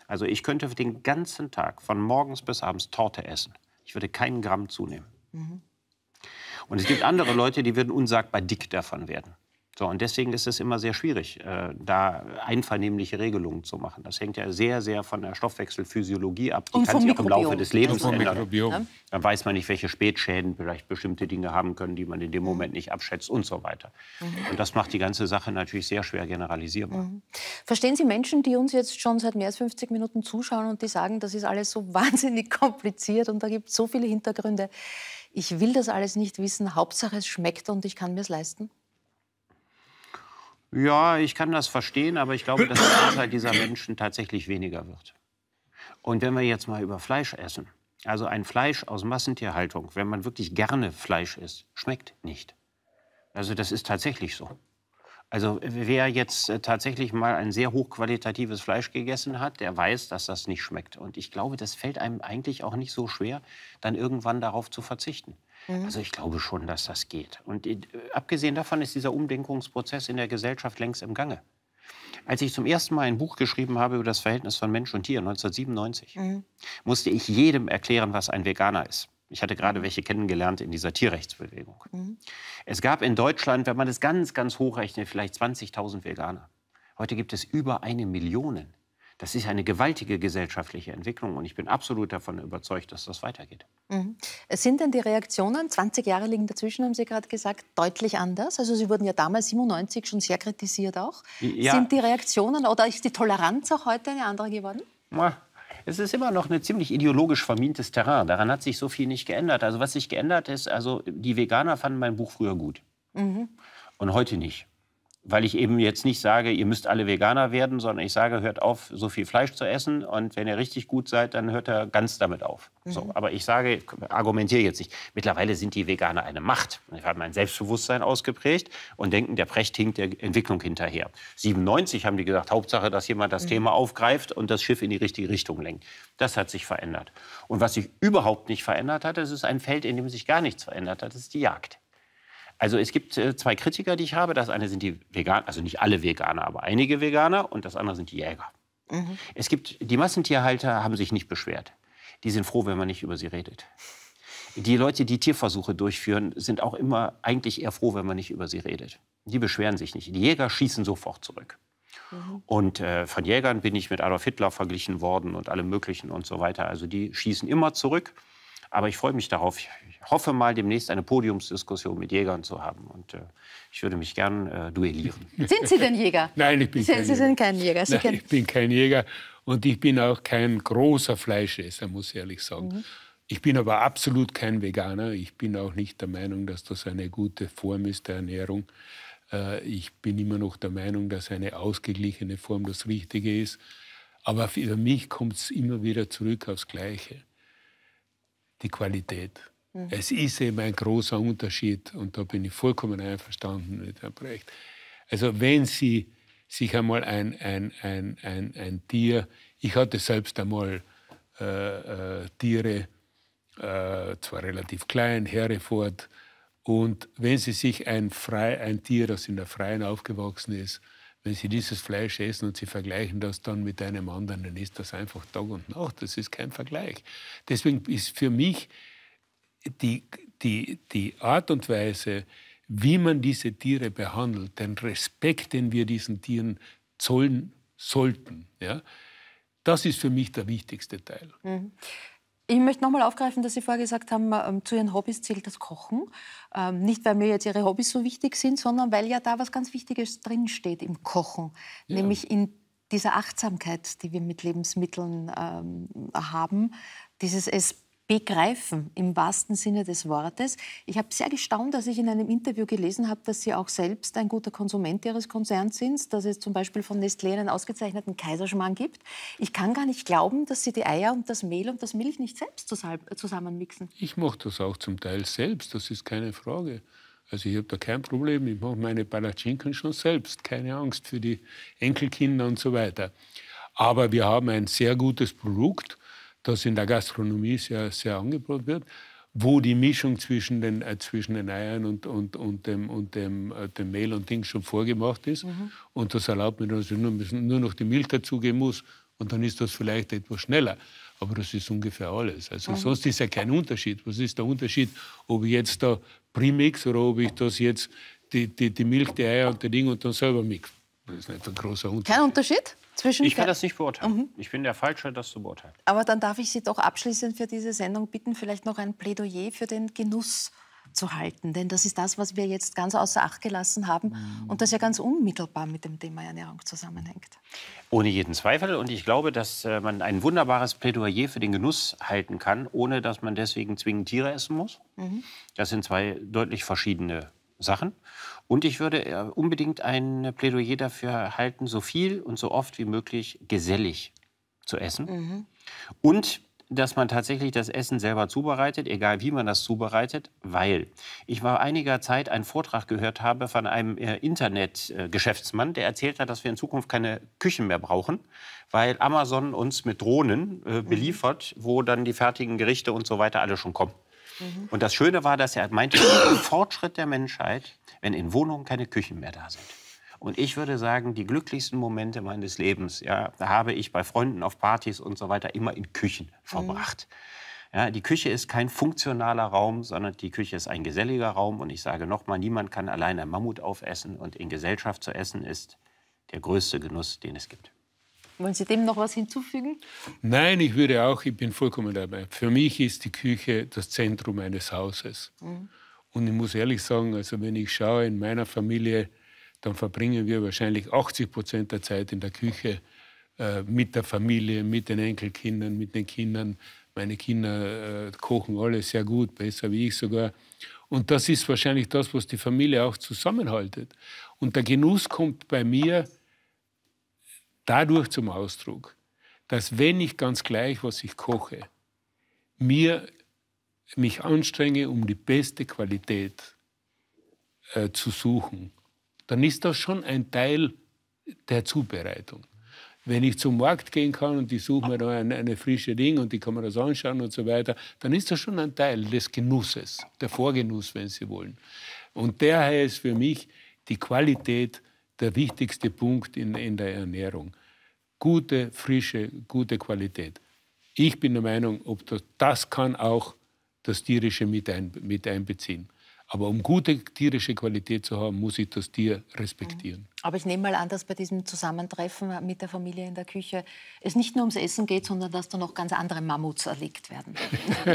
Also ich könnte den ganzen Tag von morgens bis abends Torte essen. Ich würde keinen Gramm zunehmen. Mhm. Und es gibt andere Leute, die würden unsagbar dick davon werden. So, und deswegen ist es immer sehr schwierig, äh, da einvernehmliche Regelungen zu machen. Das hängt ja sehr, sehr von der Stoffwechselphysiologie ab. Die und kann sich auch im Laufe des Lebens ändern. Dann weiß man nicht, welche Spätschäden vielleicht bestimmte Dinge haben können, die man in dem mhm. Moment nicht abschätzt und so weiter. Mhm. Und das macht die ganze Sache natürlich sehr schwer generalisierbar. Mhm. Verstehen Sie Menschen, die uns jetzt schon seit mehr als 50 Minuten zuschauen und die sagen, das ist alles so wahnsinnig kompliziert und da gibt es so viele Hintergründe. Ich will das alles nicht wissen. Hauptsache, es schmeckt und ich kann mir es leisten? Ja, ich kann das verstehen, aber ich glaube, dass die Anzahl dieser Menschen tatsächlich weniger wird. Und wenn wir jetzt mal über Fleisch essen, also ein Fleisch aus Massentierhaltung, wenn man wirklich gerne Fleisch isst, schmeckt nicht. Also das ist tatsächlich so. Also wer jetzt äh, tatsächlich mal ein sehr hochqualitatives Fleisch gegessen hat, der weiß, dass das nicht schmeckt. Und ich glaube, das fällt einem eigentlich auch nicht so schwer, dann irgendwann darauf zu verzichten. Mhm. Also ich glaube schon, dass das geht. Und äh, abgesehen davon ist dieser Umdenkungsprozess in der Gesellschaft längst im Gange. Als ich zum ersten Mal ein Buch geschrieben habe über das Verhältnis von Mensch und Tier 1997, mhm. musste ich jedem erklären, was ein Veganer ist. Ich hatte gerade mhm. welche kennengelernt in dieser Tierrechtsbewegung. Mhm. Es gab in Deutschland, wenn man das ganz, ganz hochrechnet, vielleicht 20.000 Veganer. Heute gibt es über eine Million. Das ist eine gewaltige gesellschaftliche Entwicklung und ich bin absolut davon überzeugt, dass das weitergeht. Mhm. Äh, sind denn die Reaktionen, 20 Jahre liegen dazwischen, haben Sie gerade gesagt, deutlich anders? Also Sie wurden ja damals 97 schon sehr kritisiert auch. Ja. Sind die Reaktionen oder ist die Toleranz auch heute eine andere geworden? Ja. Es ist immer noch ein ziemlich ideologisch vermintes Terrain. Daran hat sich so viel nicht geändert. Also was sich geändert ist, also die Veganer fanden mein Buch früher gut mhm. und heute nicht weil ich eben jetzt nicht sage, ihr müsst alle Veganer werden, sondern ich sage, hört auf, so viel Fleisch zu essen. Und wenn ihr richtig gut seid, dann hört er ganz damit auf. Mhm. So, aber ich sage, argumentiere jetzt nicht. Mittlerweile sind die Veganer eine Macht. Sie haben ein Selbstbewusstsein ausgeprägt und denken, der Precht hinkt der Entwicklung hinterher. 97 haben die gesagt, Hauptsache, dass jemand das mhm. Thema aufgreift und das Schiff in die richtige Richtung lenkt. Das hat sich verändert. Und was sich überhaupt nicht verändert hat, das ist ein Feld, in dem sich gar nichts verändert hat, das ist die Jagd. Also es gibt äh, zwei Kritiker, die ich habe. Das eine sind die Veganer, also nicht alle Veganer, aber einige Veganer und das andere sind die Jäger. Mhm. Es gibt, die Massentierhalter haben sich nicht beschwert. Die sind froh, wenn man nicht über sie redet. Die Leute, die Tierversuche durchführen, sind auch immer eigentlich eher froh, wenn man nicht über sie redet. Die beschweren sich nicht. Die Jäger schießen sofort zurück. Mhm. Und äh, von Jägern bin ich mit Adolf Hitler verglichen worden und allem Möglichen und so weiter. Also die schießen immer zurück. Aber ich freue mich darauf. Ich hoffe mal, demnächst eine Podiumsdiskussion mit Jägern zu haben. Und äh, ich würde mich gern äh, duellieren. Sind Sie denn Jäger? Nein, ich bin Sie, kein Sie Jäger. Sie sind kein Jäger. Sie Nein, ich bin kein Jäger und ich bin auch kein großer Fleischesser, muss ich ehrlich sagen. Mhm. Ich bin aber absolut kein Veganer. Ich bin auch nicht der Meinung, dass das eine gute Form ist der Ernährung. Äh, ich bin immer noch der Meinung, dass eine ausgeglichene Form das Richtige ist. Aber für mich kommt es immer wieder zurück aufs Gleiche die Qualität. Mhm. Es ist eben ein großer Unterschied und da bin ich vollkommen einverstanden mit Herrn Brecht. Also wenn Sie sich einmal ein, ein, ein, ein, ein Tier, ich hatte selbst einmal äh, äh, Tiere, äh, zwar relativ klein, Hereford, und wenn Sie sich ein, frei, ein Tier, das in der Freien aufgewachsen ist, wenn Sie dieses Fleisch essen und Sie vergleichen das dann mit einem anderen, dann ist das einfach Tag und Nacht. Das ist kein Vergleich. Deswegen ist für mich die, die, die Art und Weise, wie man diese Tiere behandelt, den Respekt, den wir diesen Tieren zollen sollten, ja, das ist für mich der wichtigste Teil. Mhm. Ich möchte nochmal aufgreifen, dass Sie vorher gesagt haben, ähm, zu Ihren Hobbys zählt das Kochen. Ähm, nicht, weil mir jetzt Ihre Hobbys so wichtig sind, sondern weil ja da was ganz Wichtiges drinsteht im Kochen. Ja. Nämlich in dieser Achtsamkeit, die wir mit Lebensmitteln ähm, haben. Dieses Es begreifen im wahrsten Sinne des Wortes. Ich habe sehr gestaunt, dass ich in einem Interview gelesen habe, dass Sie auch selbst ein guter Konsument Ihres Konzerns sind, dass es zum Beispiel von Nestlé einen ausgezeichneten Kaiserschmarrn gibt. Ich kann gar nicht glauben, dass Sie die Eier und das Mehl und das Milch nicht selbst zusammenmixen. Ich mache das auch zum Teil selbst, das ist keine Frage. Also ich habe da kein Problem, ich mache meine Palatschinken schon selbst, keine Angst für die Enkelkinder und so weiter. Aber wir haben ein sehr gutes Produkt, das in der Gastronomie sehr, sehr angebracht wird, wo die Mischung zwischen den, äh, zwischen den Eiern und, und, und, dem, und dem, äh, dem Mehl und Ding schon vorgemacht ist. Mhm. Und das erlaubt mir, dass ich nur, nur noch die Milch dazugeben muss. Und dann ist das vielleicht etwas schneller. Aber das ist ungefähr alles. Also mhm. sonst ist ja kein Unterschied. Was ist der Unterschied, ob ich jetzt da primix oder ob ich das jetzt die, die, die Milch, die Eier und die Ding und dann selber mix? Das ist nicht ein großer Unterschied. Kein Unterschied? zwischen. Ich kann das nicht beurteilen. Mhm. Ich bin der Falsche, das zu beurteilen. Aber dann darf ich Sie doch abschließend für diese Sendung bitten, vielleicht noch ein Plädoyer für den Genuss zu halten. Denn das ist das, was wir jetzt ganz außer Acht gelassen haben mhm. und das ja ganz unmittelbar mit dem Thema Ernährung zusammenhängt. Ohne jeden Zweifel. Und ich glaube, dass äh, man ein wunderbares Plädoyer für den Genuss halten kann, ohne dass man deswegen zwingend Tiere essen muss. Mhm. Das sind zwei deutlich verschiedene Sachen. Und ich würde äh, unbedingt ein Plädoyer dafür halten, so viel und so oft wie möglich gesellig zu essen. Mhm. Und dass man tatsächlich das Essen selber zubereitet, egal wie man das zubereitet, weil ich war einiger Zeit einen Vortrag gehört habe von einem äh, Internetgeschäftsmann, der erzählt hat, dass wir in Zukunft keine Küchen mehr brauchen, weil Amazon uns mit Drohnen äh, mhm. beliefert, wo dann die fertigen Gerichte und so weiter alle schon kommen. Mhm. Und das Schöne war, dass er meinte, Fortschritt der Menschheit, wenn in Wohnungen keine Küchen mehr da sind. Und ich würde sagen, die glücklichsten Momente meines Lebens ja, habe ich bei Freunden auf Partys und so weiter immer in Küchen mhm. verbracht. Mhm. Ja, die Küche ist kein funktionaler Raum, sondern die Küche ist ein geselliger Raum. Und ich sage nochmal, niemand kann alleine Mammut aufessen. Und in Gesellschaft zu essen ist der größte Genuss, den es gibt. Wollen Sie dem noch was hinzufügen? Nein, ich würde auch, ich bin vollkommen dabei. Für mich ist die Küche das Zentrum eines Hauses. Mhm. Und ich muss ehrlich sagen, also wenn ich schaue in meiner Familie, dann verbringen wir wahrscheinlich 80 Prozent der Zeit in der Küche äh, mit der Familie, mit den Enkelkindern, mit den Kindern. Meine Kinder äh, kochen alle sehr gut, besser wie ich sogar. Und das ist wahrscheinlich das, was die Familie auch zusammenhaltet. Und der Genuss kommt bei mir dadurch zum Ausdruck, dass wenn ich ganz gleich, was ich koche, mir mich anstrenge, um die beste Qualität äh, zu suchen, dann ist das schon ein Teil der Zubereitung. Wenn ich zum Markt gehen kann und ich suche mir da ein, eine, frische Ding und ich kann mir das anschauen und so weiter, dann ist das schon ein Teil des Genusses, der Vorgenuss, wenn Sie wollen. Und der heißt für mich die Qualität der wichtigste Punkt in, in der Ernährung. Gute, frische, gute Qualität. Ich bin der Meinung, ob das, das kann auch das Tierische mit, ein, mit einbeziehen. Aber um gute tierische Qualität zu haben, muss ich das Tier respektieren. Mhm. Aber ich nehme mal an, dass bei diesem Zusammentreffen mit der Familie in der Küche es nicht nur ums Essen geht, sondern dass da noch ganz andere Mammuts erlegt werden.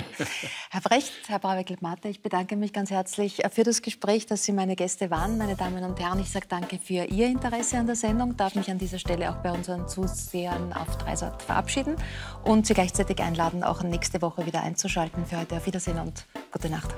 Herr Brecht, Herr Brabeck-Matte, ich bedanke mich ganz herzlich äh, für das Gespräch, dass Sie meine Gäste waren. Meine Damen und Herren, ich sage danke für Ihr Interesse an der Sendung, darf mich an dieser Stelle auch bei unseren Zusehern auf Dreisat verabschieden und Sie gleichzeitig einladen, auch nächste Woche wieder einzuschalten. Für heute auf Wiedersehen und gute Nacht.